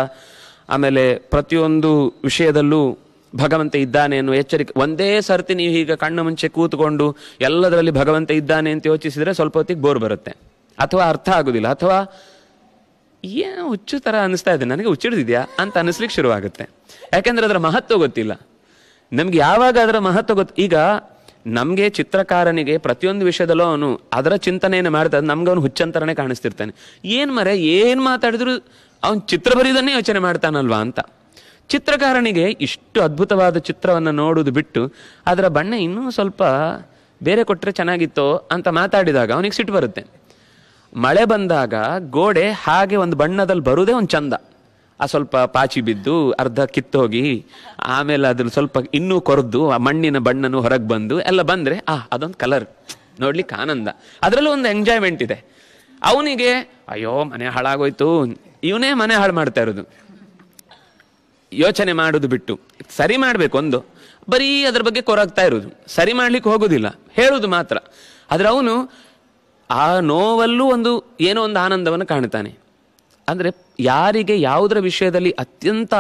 A: ಆಮೇಲೆ ಪ್ರತಿಯೊಂದು ವಿಷಯದಲ್ಲೂ ಭಗವಂತ ಇದ್ದಾನೆ ಅನ್ನೋ ಎಚ್ಚರಿಕೆ ಒಂದೇ ಸರ್ತಿ ನೀವು ಈಗ ಕಣ್ಣು ಮುಂಚೆ ಕೂತ್ಕೊಂಡು ಎಲ್ಲದರಲ್ಲಿ ಭಗವಂತ ಇದ್ದಾನೆ ಅಂತ ಯೋಚಿಸಿದರೆ ಸ್ವಲ್ಪ ಹೊತ್ತಿಗೆ ಬೋರ್ ಬರುತ್ತೆ ಅಥವಾ ಅರ್ಥ ಆಗೋದಿಲ್ಲ ಅಥವಾ ಏನು ಹುಚ್ಚು ಥರ ಅನಿಸ್ತಾ ಇದೆ ನನಗೆ ಹುಚ್ಚಿಡ್ದಿದೆಯಾ ಅಂತ ಅನಿಸ್ಲಿಕ್ಕೆ ಶುರುವಾಗುತ್ತೆ ಯಾಕೆಂದರೆ ಅದರ ಮಹತ್ವ ಗೊತ್ತಿಲ್ಲ ನಮ್ಗೆ ಯಾವಾಗ ಅದರ ಮಹತ್ವ ಗೊತ್ತು ಈಗ ನಮಗೆ ಚಿತ್ರಕಾರನಿಗೆ ಪ್ರತಿಯೊಂದು ವಿಷಯದಲ್ಲೂ ಅವನು ಅದರ ಚಿಂತನೆಯನ್ನು ಮಾಡ್ತಾ ನಮ್ಗೆ ಅವನು ಹುಚ್ಚಂತರನೇ ಕಾಣಿಸ್ತಿರ್ತಾನೆ ಏನು ಮರೆ ಏನು ಮಾತಾಡಿದ್ರು ಅವನು ಚಿತ್ರ ಬರೀದನ್ನೇ ಯೋಚನೆ ಮಾಡ್ತಾನಲ್ವಾ ಅಂತ ಚಿತ್ರಕಾರನಿಗೆ ಇಷ್ಟು ಅದ್ಭುತವಾದ ಚಿತ್ರವನ್ನು ನೋಡೋದು ಬಿಟ್ಟು ಅದರ ಬಣ್ಣ ಇನ್ನೂ ಸ್ವಲ್ಪ ಬೇರೆ ಕೊಟ್ಟರೆ ಚೆನ್ನಾಗಿತ್ತೋ ಅಂತ ಮಾತಾಡಿದಾಗ ಅವನಿಗೆ ಸಿಟ್ಟು ಬರುತ್ತೆ ಮಳೆ ಬಂದಾಗ ಗೋಡೆ ಹಾಗೆ ಒಂದು ಬಣ್ಣದಲ್ಲಿ ಬರುವುದೇ ಒಂದು ಚಂದ ಆ ಸ್ವಲ್ಪ ಪಾಚಿ ಬಿದ್ದು ಅರ್ಧ ಕಿತ್ತೋಗಿ ಆಮೇಲೆ ಅದ್ರ ಸ್ವಲ್ಪ ಇನ್ನೂ ಕೊರೆದು ಆ ಮಣ್ಣಿನ ಬಣ್ಣನು ಹೊರಗೆ ಬಂದು ಎಲ್ಲ ಬಂದರೆ ಆ ಅದೊಂದು ಕಲರ್ ನೋಡ್ಲಿಕ್ಕೆ ಆನಂದ ಅದರಲ್ಲೂ ಒಂದು ಎಂಜಾಯ್ಮೆಂಟ್ ಇದೆ ಅವನಿಗೆ ಅಯ್ಯೋ ಮನೆ ಹಾಳಾಗೋಯ್ತು ಇವನೇ ಮನೆ ಹಾಳು ಮಾಡ್ತಾ ಇರೋದು ಯೋಚನೆ ಮಾಡೋದು ಬಿಟ್ಟು ಸರಿ ಮಾಡಬೇಕು ಒಂದು ಬರೀ ಅದ್ರ ಬಗ್ಗೆ ಕೊರಗ್ತಾ ಇರೋದು ಸರಿ ಮಾಡ್ಲಿಕ್ಕೆ ಹೋಗೋದಿಲ್ಲ ಹೇಳೋದು ಮಾತ್ರ ಆದರೆ ಅವನು ಆ ನೋವಲ್ಲೂ ಒಂದು ಏನೋ ಒಂದು ಆನಂದವನ್ನು ಕಾಣ್ತಾನೆ ಅಂದರೆ ಯಾರಿಗೆ ಯಾವುದರ ವಿಷಯದಲ್ಲಿ ಅತ್ಯಂತ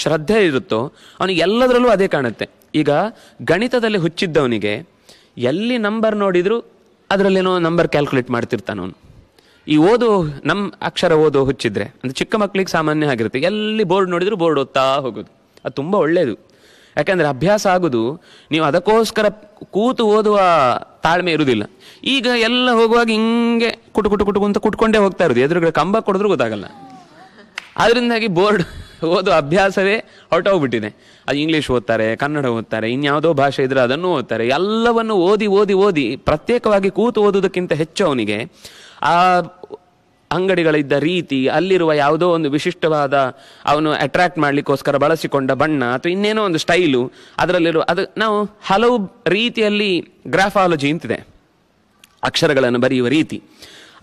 A: ಶ್ರದ್ಧೆ ಇರುತ್ತೋ ಅವನಿಗೆ ಎಲ್ಲದರಲ್ಲೂ ಅದೇ ಕಾಣುತ್ತೆ ಈಗ ಗಣಿತದಲ್ಲಿ ಹುಚ್ಚಿದ್ದವನಿಗೆ ಎಲ್ಲಿ ನಂಬರ್ ನೋಡಿದರೂ ಅದರಲ್ಲೇನೋ ನಂಬರ್ ಕ್ಯಾಲ್ಕುಲೇಟ್ ಮಾಡ್ತಿರ್ತಾನ ಅವನು ಈ ಓದು ನಮ್ಮ ಅಕ್ಷರ ಓದು ಹುಚ್ಚಿದ್ರೆ ಅಂದರೆ ಚಿಕ್ಕ ಮಕ್ಕಳಿಗೆ ಸಾಮಾನ್ಯ ಆಗಿರುತ್ತೆ ಎಲ್ಲಿ ಬೋರ್ಡ್ ನೋಡಿದ್ರು ಬೋರ್ಡ್ ಓದ್ತಾ ಹೋಗೋದು ಅದು ತುಂಬ ಒಳ್ಳೆಯದು ಯಾಕೆಂದರೆ ಅಭ್ಯಾಸ ಆಗೋದು ನೀವು ಅದಕ್ಕೋಸ್ಕರ ಕೂತು ಓದುವ ತಾಳ್ಮೆ ಇರುವುದಿಲ್ಲ ಈಗ ಎಲ್ಲ ಹೋಗುವಾಗ ಹಿಂಗೆ ಕುಟು ಕುಟು ಕುಟುಕು ಅಂತ ಕುಟ್ಕೊಂಡೇ ಹೋಗ್ತಾ ಇರೋದು ಎದುರುಗಡೆ ಕಂಬ ಕೊಡಿದ್ರು ಗೊತ್ತಾಗಲ್ಲ ಅದರಿಂದಾಗಿ ಬೋರ್ಡ್ ಓದೋ ಅಭ್ಯಾಸವೇ ಹೊರಟೋಗ್ಬಿಟ್ಟಿದೆ ಅದು ಇಂಗ್ಲೀಷ್ ಓದ್ತಾರೆ ಕನ್ನಡ ಓದ್ತಾರೆ ಇನ್ಯಾವುದೋ ಭಾಷೆ ಇದ್ರೆ ಅದನ್ನು ಓದ್ತಾರೆ ಎಲ್ಲವನ್ನು ಓದಿ ಓದಿ ಓದಿ ಪ್ರತ್ಯೇಕವಾಗಿ ಕೂತು ಓದೋದಕ್ಕಿಂತ ಹೆಚ್ಚು ಅವನಿಗೆ ಆ ಅಂಗಡಿಗಳಿದ್ದ ರೀತಿ ಅಲ್ಲಿರುವ ಯಾವುದೋ ಒಂದು ವಿಶಿಷ್ಟವಾದ ಅವನು ಅಟ್ರಾಕ್ಟ್ ಮಾಡಲಿಕ್ಕೋಸ್ಕರ ಬಳಸಿಕೊಂಡ ಬಣ್ಣ ಅಥವಾ ಇನ್ನೇನೋ ಒಂದು ಸ್ಟೈಲು ಅದರಲ್ಲಿರುವ ಅದು ನಾವು ಹಲವು ರೀತಿಯಲ್ಲಿ ಗ್ರಾಫಾಲಜಿ ಅಂತಿದೆ ಅಕ್ಷರಗಳನ್ನು ಬರೆಯುವ ರೀತಿ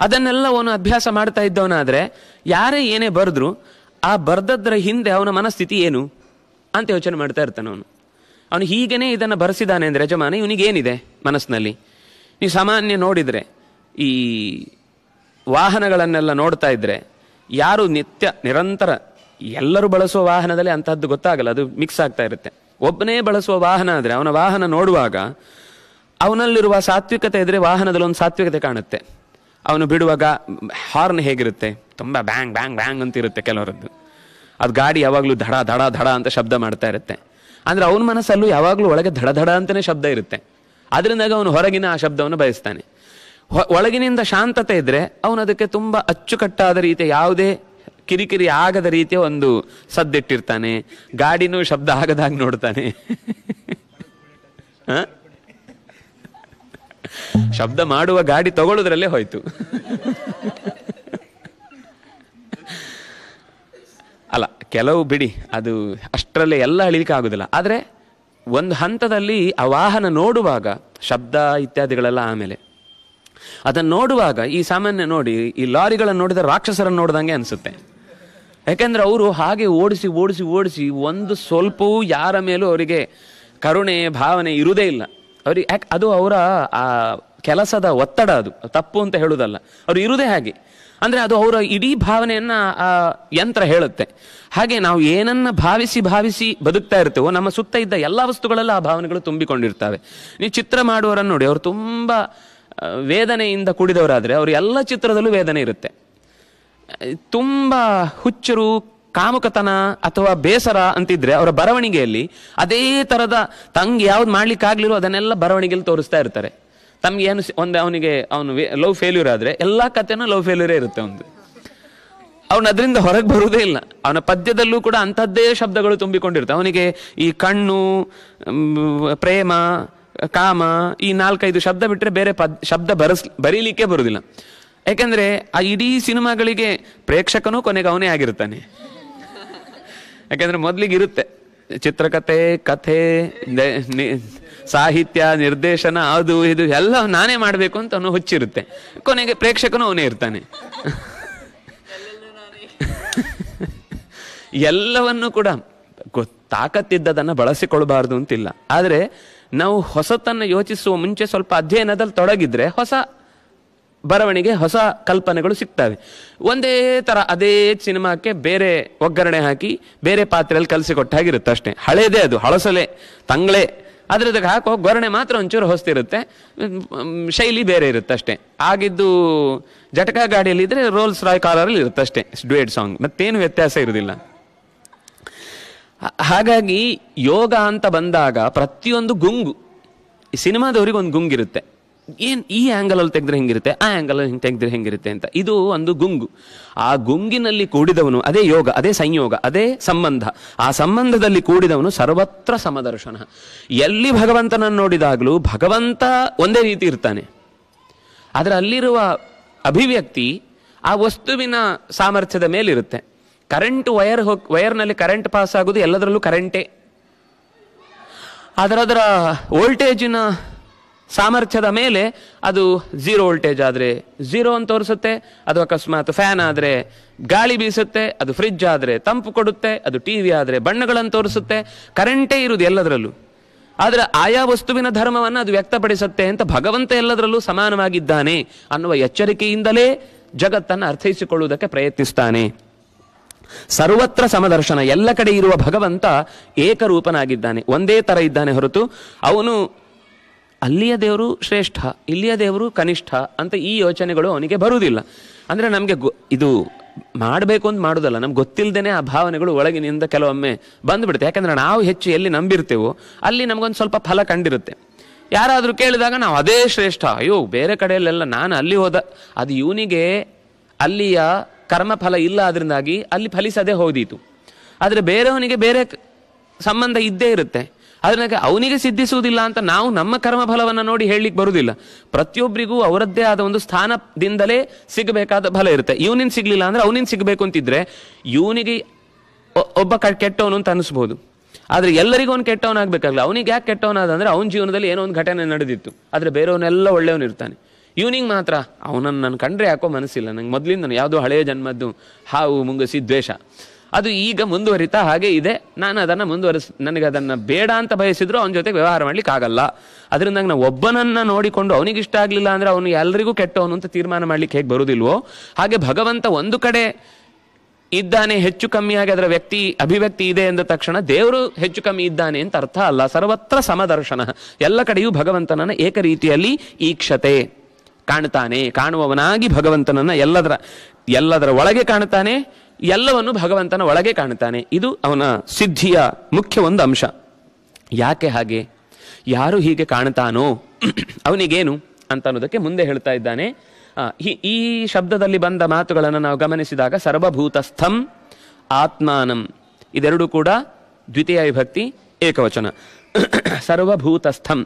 A: ಅದನ್ನೆಲ್ಲ ಅವನು ಅಭ್ಯಾಸ ಮಾಡ್ತಾ ಇದ್ದವನಾದರೆ ಯಾರೇ ಏನೇ ಬರೆದ್ರು ಆ ಬರೆದದ್ರ ಹಿಂದೆ ಅವನ ಮನಸ್ಥಿತಿ ಏನು ಅಂತ ಯೋಚನೆ ಮಾಡ್ತಾ ಇರ್ತಾನೆ ಅವನು ಅವನು ಹೀಗೇನೆ ಇದನ್ನು ಬರೆಸಿದ್ದಾನೆ ಅಂದರೆ ಯಜಮಾನ ಇವನಿಗೇನಿದೆ ಮನಸ್ಸಿನಲ್ಲಿ ನೀವು ಸಾಮಾನ್ಯ ನೋಡಿದರೆ ಈ ವಾಹನಗಳನ್ನೆಲ್ಲ ನೋಡ್ತಾ ಇದ್ದರೆ ಯಾರು ನಿತ್ಯ ನಿರಂತರ ಎಲ್ಲರೂ ಬಳಸುವ ವಾಹನದಲ್ಲಿ ಅಂತಹದ್ದು ಗೊತ್ತಾಗಲ್ಲ ಅದು ಮಿಕ್ಸ್ ಆಗ್ತಾ ಇರುತ್ತೆ ಒಬ್ಬನೇ ಬಳಸುವ ವಾಹನ ಆದರೆ ಅವನ ವಾಹನ ನೋಡುವಾಗ ಅವನಲ್ಲಿರುವ ಸಾತ್ವಿಕತೆ ಇದ್ದರೆ ವಾಹನದಲ್ಲಿ ಒಂದು ಸಾತ್ವಿಕತೆ ಕಾಣುತ್ತೆ ಅವನು ಬಿಡುವಾಗ ಹಾರ್ನ್ ಹೇಗಿರುತ್ತೆ ತುಂಬ ಬ್ಯಾಂಗ್ ಬ್ಯಾಂಗ್ ಬ್ಯಾಂಗ್ ಅಂತ ಇರುತ್ತೆ ಕೆಲವರದ್ದು ಅದು ಗಾಡಿ ಯಾವಾಗಲೂ ಧಡ ಧಡ ಧಡ ಅಂತ ಶಬ್ದ ಮಾಡ್ತಾ ಇರುತ್ತೆ ಅಂದರೆ ಅವನ ಮನಸ್ಸಲ್ಲೂ ಯಾವಾಗಲೂ ಒಳಗೆ ಧಡ ಧಡ ಅಂತಲೇ ಶಬ್ದ ಇರುತ್ತೆ ಅದರಿಂದಾಗ ಅವನು ಹೊರಗಿನ ಆ ಶಬ್ದವನ್ನು ಬಯಸ್ತಾನೆ ಒಳಗಿನಿಂದ ಶಾಂತತೆ ಇದ್ರೆ ಅವನು ಅದಕ್ಕೆ ತುಂಬ ಅಚ್ಚುಕಟ್ಟಾದ ರೀತಿಯ ಯಾವುದೇ ಕಿರಿಕಿರಿ ಆಗದ ರೀತಿಯ ಒಂದು ಸದ್ದಿಟ್ಟಿರ್ತಾನೆ ಗಾಡಿನೂ ಶಬ್ದ ಆಗದಾಗ ನೋಡ್ತಾನೆ ಶಬ್ದ ಮಾಡುವ ಗಾಡಿ ತಗೊಳ್ಳೋದ್ರಲ್ಲೇ ಹೋಯ್ತು ಅಲ್ಲ ಕೆಲವು ಬಿಡಿ ಅದು ಅಷ್ಟರಲ್ಲೇ ಎಲ್ಲ ಅಳಿಲಿಕ್ಕೆ ಆಗೋದಿಲ್ಲ ಆದರೆ ಒಂದು ಹಂತದಲ್ಲಿ ಆ ವಾಹನ ನೋಡುವಾಗ ಶಬ್ದ ಇತ್ಯಾದಿಗಳೆಲ್ಲ ಆಮೇಲೆ ಅದನ್ನು ನೋಡುವಾಗ ಈ ಸಾಮಾನ್ಯ ನೋಡಿ ಈ ಲಾರಿಗಳನ್ನು ನೋಡಿದ ರಾಕ್ಷಸರನ್ನು ನೋಡಿದಂಗೆ ಅನಿಸುತ್ತೆ ಯಾಕೆಂದ್ರೆ ಅವರು ಹಾಗೆ ಓಡಿಸಿ ಓಡಿಸಿ ಓಡಿಸಿ ಒಂದು ಸ್ವಲ್ಪವೂ ಯಾರ ಮೇಲೂ ಅವರಿಗೆ ಕರುಣೆ ಭಾವನೆ ಇರುವುದೇ ಇಲ್ಲ ಅವ್ರಿಗೆ ಯಾಕೆ ಅದು ಅವರ ಆ ಕೆಲಸದ ಒತ್ತಡ ಅದು ತಪ್ಪು ಅಂತ ಹೇಳುವುದಲ್ಲ ಅವರು ಇರುವುದೇ ಹಾಗೆ ಅಂದರೆ ಅದು ಅವರ ಇಡೀ ಭಾವನೆಯನ್ನ ಆ ಯಂತ್ರ ಹೇಳುತ್ತೆ ಹಾಗೆ ನಾವು ಏನನ್ನ ಭಾವಿಸಿ ಭಾವಿಸಿ ಬದುಕ್ತಾ ಇರ್ತೇವೋ ನಮ್ಮ ಸುತ್ತ ಇದ್ದ ಎಲ್ಲ ವಸ್ತುಗಳೆಲ್ಲ ಆ ಭಾವನೆಗಳು ತುಂಬಿಕೊಂಡಿರ್ತವೆ ನೀವು ಚಿತ್ರ ಮಾಡುವರನ್ನು ನೋಡಿ ಅವರು ತುಂಬ ವೇದನೆಯಿಂದ ಕೂಡಿದವರಾದರೆ ಅವರು ಎಲ್ಲ ಚಿತ್ರದಲ್ಲೂ ವೇದನೆ ಇರುತ್ತೆ ತುಂಬ ಹುಚ್ಚರು ಕಾಮುಕತನ ಅಥವಾ ಬೇಸರ ಅಂತಿದ್ರೆ ಅವರ ಬರವಣಿಗೆಯಲ್ಲಿ ಅದೇ ಥರದ ತಂಗೆ ಯಾವ್ದು ಮಾಡ್ಲಿಕ್ಕಾಗ್ಲಿರೋ ಅದನ್ನೆಲ್ಲ ಬರವಣಿಗೆಯಲ್ಲಿ ತೋರಿಸ್ತಾ ಇರ್ತಾರೆ ತಮ್ಗೆ ಏನು ಒಂದು ಅವನಿಗೆ ಅವನು ಲವ್ ಫೇಲ್ಯೂರ್ ಆದರೆ ಎಲ್ಲ ಕಥೆನೂ ಲವ್ ಫೇಲ್ಯೂರೇ ಇರುತ್ತೆ ಒಂದು ಅವನು ಅದರಿಂದ ಹೊರಗೆ ಬರುವುದೇ ಇಲ್ಲ ಅವನ ಪದ್ಯದಲ್ಲೂ ಕೂಡ ಅಂಥದ್ದೇ ಶಬ್ದಗಳು ತುಂಬಿಕೊಂಡಿರ್ತವೆ ಅವನಿಗೆ ಈ ಕಣ್ಣು ಪ್ರೇಮ ಕಾಮ ಈ ನಾಲ್ಕೈದು ಶಬ್ದ ಬಿಟ್ಟರೆ ಬೇರೆ ಪದ್ ಶಬ್ದ ಬರಸ್ ಬರೀಲಿಕ್ಕೆ ಬರುವುದಿಲ್ಲ ಯಾಕೆಂದ್ರೆ ಆ ಇಡೀ ಸಿನಿಮಾಗಳಿಗೆ ಪ್ರೇಕ್ಷಕನೂ ಕೊನೆಗೆ ಅವನೇ ಆಗಿರ್ತಾನೆ ಯಾಕೆಂದರೆ ಮೊದಲಿಗೆ ಇರುತ್ತೆ ಚಿತ್ರಕಥೆ ಕಥೆ ಸಾಹಿತ್ಯ ನಿರ್ದೇಶನ ಅದು ಇದು ಎಲ್ಲ ನಾನೇ ಮಾಡಬೇಕು ಅಂತ ಅವನು ಹುಚ್ಚಿರುತ್ತೆ ಕೊನೆಗೆ ಪ್ರೇಕ್ಷಕನು ಅವನೇ ಇರ್ತಾನೆ ಎಲ್ಲವನ್ನು ಕೂಡ ತಾಕತ್ತಿದ್ದದನ್ನು ಬಳಸಿಕೊಳ್ಬಾರ್ದು ಅಂತಿಲ್ಲ ಆದರೆ ನಾವು ಹೊಸತನ್ನು ಯೋಚಿಸುವ ಮುಂಚೆ ಸ್ವಲ್ಪ ಅಧ್ಯಯನದಲ್ಲಿ ತೊಡಗಿದ್ರೆ ಹೊಸ ಬರವಣಿಗೆ ಹೊಸ ಕಲ್ಪನೆಗಳು ಸಿಗ್ತವೆ ಒಂದೇ ಥರ ಅದೇ ಸಿನಿಮಾಕ್ಕೆ ಬೇರೆ ಒಗ್ಗರಣೆ ಹಾಕಿ ಬೇರೆ ಪಾತ್ರೆಯಲ್ಲಿ ಕಲಸಿಕೊಟ್ಟ ಅಷ್ಟೇ ಹಳೇದೇ ಅದು ಹಳಸಲೆ ತಂಗ್ಳೆ ಅದ್ರದಕ್ಕೆ ಹಾಕೋ ಗೊರಣೆ ಮಾತ್ರ ಒಂಚೂರು ಹೊಸ್ತಿರುತ್ತೆ ಶೈಲಿ ಬೇರೆ ಇರುತ್ತೆ ಅಷ್ಟೇ ಆಗಿದ್ದು ಜಟಕ ಗಾಡಿಯಲ್ಲಿ ಇದ್ರೆ ರೋಲ್ಸ್ ರಾಯ್ ಕಾಲರಲ್ಲಿ ಇರುತ್ತೆ ಅಷ್ಟೇ ಡ್ಯೂಯೇಟ್ ಸಾಂಗ್ ಮತ್ತೇನು ವ್ಯತ್ಯಾಸ ಇರೋದಿಲ್ಲ ಹಾಗಾಗಿ ಯೋಗ ಅಂತ ಬಂದಾಗ ಪ್ರತಿಯೊಂದು ಗುಂಗು ಸಿನಿಮಾದವ್ರಿಗೆ ಒಂದು ಗುಂಗಿರುತ್ತೆ ಏನು ಈ ಆ್ಯಂಗಲಲ್ಲಿ ತೆಗೆದ್ರೆ ಹೆಂಗಿರುತ್ತೆ ಆ ಆ್ಯಂಗಲಲ್ಲಿ ಹಿಂಗೆ ತೆಗೆದ್ರೆ ಹೆಂಗಿರುತ್ತೆ ಅಂತ ಇದು ಒಂದು ಗುಂಗು ಆ ಗುಂಗಿನಲ್ಲಿ ಕೂಡಿದವನು ಅದೇ ಯೋಗ ಅದೇ ಸಂಯೋಗ ಅದೇ ಸಂಬಂಧ ಆ ಸಂಬಂಧದಲ್ಲಿ ಕೂಡಿದವನು ಸರ್ವತ್ರ ಸಮದರ್ಶನ ಎಲ್ಲಿ ಭಗವಂತನನ್ನು ನೋಡಿದಾಗಲೂ ಭಗವಂತ ಒಂದೇ ರೀತಿ ಇರ್ತಾನೆ ಆದರೆ ಅಲ್ಲಿರುವ ಅಭಿವ್ಯಕ್ತಿ ಆ ವಸ್ತುವಿನ ಸಾಮರ್ಥ್ಯದ ಮೇಲಿರುತ್ತೆ ಕರೆಂಟ್ ವೈರ್ ಹೋಗಿ ವೈರ್ನಲ್ಲಿ ಕರೆಂಟ್ ಪಾಸ್ ಆಗೋದು ಎಲ್ಲದರಲ್ಲೂ ಕರೆಂಟೇ ಅದರ ಅದರ ವೋಲ್ಟೇಜಿನ ಸಾಮರ್ಥ್ಯದ ಮೇಲೆ ಅದು ಝೀರೋ ವೋಲ್ಟೇಜ್ ಆದರೆ ಝೀರೋ ಅಂತ ತೋರಿಸುತ್ತೆ ಅದು ಅಕಸ್ಮಾತ್ ಫ್ಯಾನ್ ಆದರೆ ಗಾಳಿ ಬೀಸುತ್ತೆ ಅದು ಫ್ರಿಜ್ ಆದರೆ ತಂಪು ಕೊಡುತ್ತೆ ಅದು ಟಿ ವಿ ಆದರೆ ಬಣ್ಣಗಳನ್ನು ತೋರಿಸುತ್ತೆ ಕರೆಂಟೇ ಇರುವುದು ಎಲ್ಲದರಲ್ಲೂ ಆದರೆ ಆಯಾ ವಸ್ತುವಿನ ಧರ್ಮವನ್ನು ಅದು ವ್ಯಕ್ತಪಡಿಸುತ್ತೆ ಅಂತ ಭಗವಂತ ಎಲ್ಲದರಲ್ಲೂ ಸಮಾನವಾಗಿದ್ದಾನೆ ಅನ್ನುವ ಎಚ್ಚರಿಕೆಯಿಂದಲೇ ಜಗತ್ತನ್ನು ಅರ್ಥೈಸಿಕೊಳ್ಳುವುದಕ್ಕೆ ಪ್ರಯತ್ನಿಸ್ತಾನೆ ಸರ್ವತ್ರ ಸಮದರ್ಶನ ಎಲ್ಲ ಕಡೆ ಇರುವ ಭಗವಂತ ಏಕರೂಪನಾಗಿದ್ದಾನೆ ಒಂದೇ ಥರ ಇದ್ದಾನೆ ಹೊರತು ಅವನು ಅಲ್ಲಿಯ ದೇವರು ಶ್ರೇಷ್ಠ ಇಲ್ಲಿಯ ದೇವರು ಕನಿಷ್ಠ ಅಂತ ಈ ಯೋಚನೆಗಳು ಅವನಿಗೆ ಬರುವುದಿಲ್ಲ ಅಂದರೆ ನಮಗೆ ಇದು ಮಾಡಬೇಕು ಅಂತ ಮಾಡೋದಲ್ಲ ನಮ್ಗೆ ಗೊತ್ತಿಲ್ಲದೇ ಆ ಭಾವನೆಗಳು ಒಳಗಿನಿಂದ ಕೆಲವೊಮ್ಮೆ ಬಂದುಬಿಡುತ್ತೆ ಯಾಕಂದರೆ ನಾವು ಹೆಚ್ಚು ಎಲ್ಲಿ ನಂಬಿರ್ತೇವೋ ಅಲ್ಲಿ ನಮಗೊಂದು ಸ್ವಲ್ಪ ಫಲ ಕಂಡಿರುತ್ತೆ ಯಾರಾದರೂ ಕೇಳಿದಾಗ ನಾವು ಅದೇ ಶ್ರೇಷ್ಠ ಅಯ್ಯೋ ಬೇರೆ ಕಡೆಯಲ್ಲೆಲ್ಲ ನಾನು ಅಲ್ಲಿ ಹೋದ ಅದು ಇವನಿಗೆ ಅಲ್ಲಿಯ ಕರ್ಮಫಲ ಇಲ್ಲ ಅದರಿಂದಾಗಿ ಅಲ್ಲಿ ಫಲಿಸದೆ ಹೋದೀತು ಆದರೆ ಬೇರೆಯವನಿಗೆ ಬೇರೆ ಸಂಬಂಧ ಇದ್ದೇ ಇರುತ್ತೆ ಅದರಿಂದ ಅವನಿಗೆ ಸಿದ್ಧಿಸುವುದಿಲ್ಲ ಅಂತ ನಾವು ನಮ್ಮ ಕರ್ಮಫಲವನ್ನು ನೋಡಿ ಹೇಳಲಿಕ್ಕೆ ಬರುವುದಿಲ್ಲ ಪ್ರತಿಯೊಬ್ಬರಿಗೂ ಅವರದ್ದೇ ಆದ ಒಂದು ಸ್ಥಾನದಿಂದಲೇ ಸಿಗಬೇಕಾದ ಫಲ ಇರುತ್ತೆ ಇವನಿನ್ ಸಿಗಲಿಲ್ಲ ಅಂದರೆ ಅವನಿನ್ ಸಿಗಬೇಕು ಅಂತಿದ್ರೆ ಇವನಿಗೆ ಒಬ್ಬ ಕೆಟ್ಟವನು ಅಂತ ಅನಿಸ್ಬೋದು ಆದರೆ ಎಲ್ಲರಿಗೂ ಅವ್ನು ಕೆಟ್ಟವನಾಗಬೇಕಾಗಲ್ಲ ಅವನಿಗೆ ಯಾಕೆ ಕೆಟ್ಟವನಾದ ಅಂದರೆ ಅವನ ಜೀವನದಲ್ಲಿ ಏನೋ ಒಂದು ಘಟನೆ ನಡೆದಿತ್ತು ಆದರೆ ಬೇರೆಯವನ್ನೆಲ್ಲ ಒಳ್ಳೆಯವನಿರ್ತಾನೆ ಇವನಿಗೆ ಮಾತ್ರ ಅವನನ್ನು ನಾನು ಕಂಡ್ರೆ ಯಾಕೋ ಮನಸ್ಸಿಲ್ಲ ನಂಗೆ ಮೊದಲಿಂದ ನಾನು ಯಾವುದೋ ಹಳೆಯ ಜನ್ಮದ್ದು ಹಾವು ಮುಂಗಸಿ ದ್ವೇಷ ಅದು ಈಗ ಮುಂದುವರಿತಾ ಹಾಗೆ ಇದೆ ನಾನು ಅದನ್ನು ಮುಂದುವರಿಸ್ ನನಗೆ ಅದನ್ನು ಬೇಡ ಅಂತ ಬಯಸಿದ್ರು ಅವನ ಜೊತೆ ವ್ಯವಹಾರ ಮಾಡ್ಲಿಕ್ಕೆ ಆಗಲ್ಲ ಅದರಿಂದ ನಾನು ಒಬ್ಬನನ್ನು ನೋಡಿಕೊಂಡು ಅವನಿಗೆ ಇಷ್ಟ ಆಗಲಿಲ್ಲ ಅಂದರೆ ಅವನು ಎಲ್ಲರಿಗೂ ಕೆಟ್ಟವನು ಅಂತ ತೀರ್ಮಾನ ಮಾಡ್ಲಿಕ್ಕೆ ಹೇಗೆ ಬರುವುದಿಲ್ವೋ ಹಾಗೆ ಭಗವಂತ ಒಂದು ಕಡೆ ಇದ್ದಾನೆ ಹೆಚ್ಚು ಕಮ್ಮಿಯಾಗಿ ಅದರ ವ್ಯಕ್ತಿ ಅಭಿವ್ಯಕ್ತಿ ಇದೆ ಎಂದ ತಕ್ಷಣ ದೇವರು ಹೆಚ್ಚು ಕಮ್ಮಿ ಇದ್ದಾನೆ ಅಂತ ಅರ್ಥ ಅಲ್ಲ ಸರ್ವತ್ರ ಸಮದರ್ಶನ ಎಲ್ಲ ಕಡೆಯೂ ಭಗವಂತನನ್ನ ಏಕರೀತಿಯಲ್ಲಿ ಈಕ್ಷತೆ ಕಾಣ್ತಾನೆ ಕಾಣುವವನಾಗಿ ಭಗವಂತನನ್ನು ಎಲ್ಲದರ ಎಲ್ಲದರ ಒಳಗೆ ಕಾಣ್ತಾನೆ ಎಲ್ಲವನ್ನು ಭಗವಂತನ ಒಳಗೆ ಕಾಣ್ತಾನೆ ಇದು ಅವನ ಸಿದ್ಧಿಯ ಮುಖ್ಯ ಒಂದು ಅಂಶ ಯಾಕೆ ಹಾಗೆ ಯಾರು ಹೀಗೆ ಕಾಣ್ತಾನೋ ಅವನಿಗೇನು ಅಂತ ಅನ್ನೋದಕ್ಕೆ ಮುಂದೆ ಹೇಳ್ತಾ ಇದ್ದಾನೆ ಈ ಶಬ್ದದಲ್ಲಿ ಬಂದ ಮಾತುಗಳನ್ನು ನಾವು ಗಮನಿಸಿದಾಗ ಸರ್ವಭೂತಸ್ಥಂ ಆತ್ಮಾನಂ ಇದೆರಡೂ ಕೂಡ ದ್ವಿತೀಯ ವಿಭಕ್ತಿ ಏಕವಚನ ಸರ್ವಭೂತಸ್ಥಂ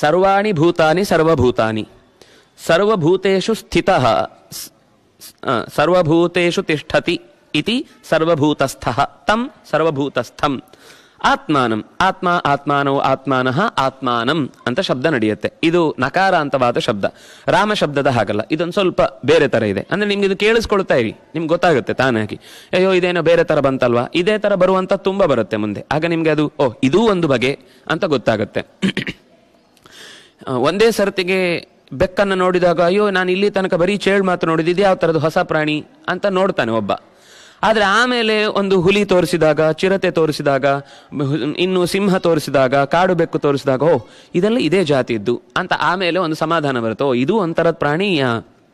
A: ಸರ್ವಾಣಿ ಭೂತಾನಿ ಸರ್ವಭೂತಾನಿ ಸರ್ವಭೂತು ಸ್ಥಿತ ಸರ್ವಭೂತು ತಿಷ್ಠತಿ ಇತಿ ಸರ್ವಭೂತಸ್ಥಃ ತಂ ಸರ್ವಭೂತಸ್ಥಂ ಆತ್ಮಾನಂ ಆತ್ಮ ಆತ್ಮಾನೋ ಆತ್ಮಾನಃ ಆತ್ಮಾನಂ ಅಂತ ಶಬ್ದ ನಡೆಯುತ್ತೆ ಇದು ನಕಾರಾಂತವಾದ ಶಬ್ದ ರಾಮ ಶಬ್ದದ ಹಾಗಲ್ಲ ಇದೊಂದು ಸ್ವಲ್ಪ ಬೇರೆ ತರ ಇದೆ ಅಂದ್ರೆ ನಿಮ್ಗೆ ಇದು ಕೇಳಿಸ್ಕೊಳ್ತಾ ಇರಿ ನಿಮ್ಗೆ ಗೊತ್ತಾಗುತ್ತೆ ತಾನಾಗಿ ಅಯ್ಯೋ ಇದೇನೋ ಬೇರೆ ತರ ಬಂತಲ್ವಾ ಇದೇ ತರ ಬರುವಂತ ತುಂಬಾ ಬರುತ್ತೆ ಮುಂದೆ ಆಗ ನಿಮಗೆ ಅದು ಓ ಇದೂ ಒಂದು ಬಗೆ ಅಂತ ಗೊತ್ತಾಗುತ್ತೆ ಒಂದೇ ಸರ್ತಿಗೆ ಬೆಕ್ಕನ್ನು ನೋಡಿದಾಗ ಅಯ್ಯೋ ನಾನು ಇಲ್ಲಿ ತನಕ ಬರೀ ಚೇಳು ಮಾತು ನೋಡಿದ್ದು ಯಾವ ಥರದ್ದು ಹೊಸ ಪ್ರಾಣಿ ಅಂತ ನೋಡ್ತಾನೆ ಒಬ್ಬ ಆದರೆ ಆಮೇಲೆ ಒಂದು ಹುಲಿ ತೋರಿಸಿದಾಗ ಚಿರತೆ ತೋರಿಸಿದಾಗ ಇನ್ನು ಸಿಂಹ ತೋರಿಸಿದಾಗ ಕಾಡು ಬೆಕ್ಕು ತೋರಿಸಿದಾಗ ಓ ಇದೆಲ್ಲ ಇದೇ ಜಾತಿಯದ್ದು ಅಂತ ಆಮೇಲೆ ಒಂದು ಸಮಾಧಾನ ಬರುತ್ತೋ ಇದು ಒಂಥರದ ಪ್ರಾಣಿ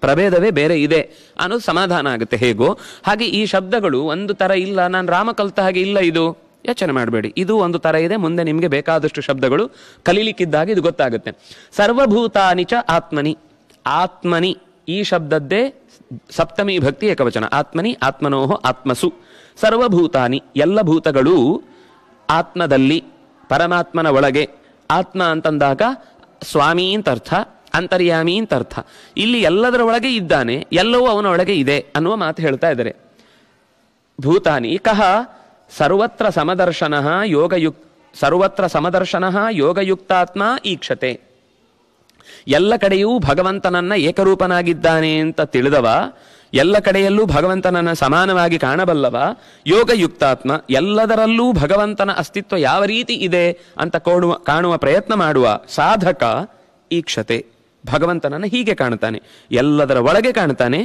A: ಪ್ರಭೇದವೇ ಬೇರೆ ಇದೆ ಅನ್ನೋದು ಸಮಾಧಾನ ಆಗುತ್ತೆ ಹೇಗೋ ಹಾಗೆ ಈ ಶಬ್ದಗಳು ಒಂದು ಥರ ಇಲ್ಲ ನಾನು ರಾಮ ಕಲ್ತ ಹಾಗೆ ಇಲ್ಲ ಇದು ಯೋಚನೆ ಮಾಡಬೇಡಿ ಇದು ಒಂದು ತರ ಇದೆ ಮುಂದೆ ನಿಮಗೆ ಬೇಕಾದಷ್ಟು ಶಬ್ದಗಳು ಕಲೀಲಿಕ್ಕಿದ್ದಾಗ ಇದು ಗೊತ್ತಾಗುತ್ತೆ ಸರ್ವಭೂತಾನಿ ಚ ಆತ್ಮನಿ ಆತ್ಮನಿ ಈ ಶಬ್ದದ್ದೇ ಸಪ್ತಮಿ ಭಕ್ತಿ ಏಕವಚನ ಆತ್ಮನಿ ಆತ್ಮನೋಹ ಆತ್ಮಸು ಸರ್ವಭೂತಾನಿ ಎಲ್ಲ ಭೂತಗಳು ಆತ್ಮದಲ್ಲಿ ಪರಮಾತ್ಮನ ಒಳಗೆ ಆತ್ಮ ಅಂತಂದಾಗ ಸ್ವಾಮಿ ಅಂತ ಅರ್ಥ ಅಂತರ್ಯಾಮಿ ಅಂತ ಅರ್ಥ ಇಲ್ಲಿ ಎಲ್ಲದರ ಒಳಗೆ ಇದ್ದಾನೆ ಎಲ್ಲವೂ ಅವನ ಒಳಗೆ ಇದೆ ಅನ್ನುವ ಮಾತು ಹೇಳ್ತಾ ಇದ್ದಾರೆ ಭೂತಾನಿ ಕಹ ಸರ್ವತ್ರ ಸಮದರ್ಶನ ಯೋಗಯುಕ್ ಸರ್ವತ್ರ ಸಮದರ್ಶನ ಯೋಗಯುಕ್ತಾತ್ಮ ಈಕ್ಷತೆ ಎಲ್ಲ ಕಡೆಯೂ ಭಗವಂತನನ್ನ ಏಕರೂಪನಾಗಿದ್ದಾನೆ ಅಂತ ತಿಳಿದವ ಎಲ್ಲ ಕಡೆಯಲ್ಲೂ ಭಗವಂತನನ್ನ ಸಮಾನವಾಗಿ ಕಾಣಬಲ್ಲವ ಯೋಗಯುಕ್ತಾತ್ಮ ಎಲ್ಲದರಲ್ಲೂ ಭಗವಂತನ ಅಸ್ತಿತ್ವ ಯಾವ ರೀತಿ ಇದೆ ಅಂತ ಕೋಡುವ ಕಾಣುವ ಪ್ರಯತ್ನ ಮಾಡುವ ಸಾಧಕ ಈಕ್ಷತೆ ಭಗವಂತನನ್ನು ಹೀಗೆ ಕಾಣುತ್ತಾನೆ ಎಲ್ಲದರ ಒಳಗೆ ಕಾಣುತ್ತಾನೆ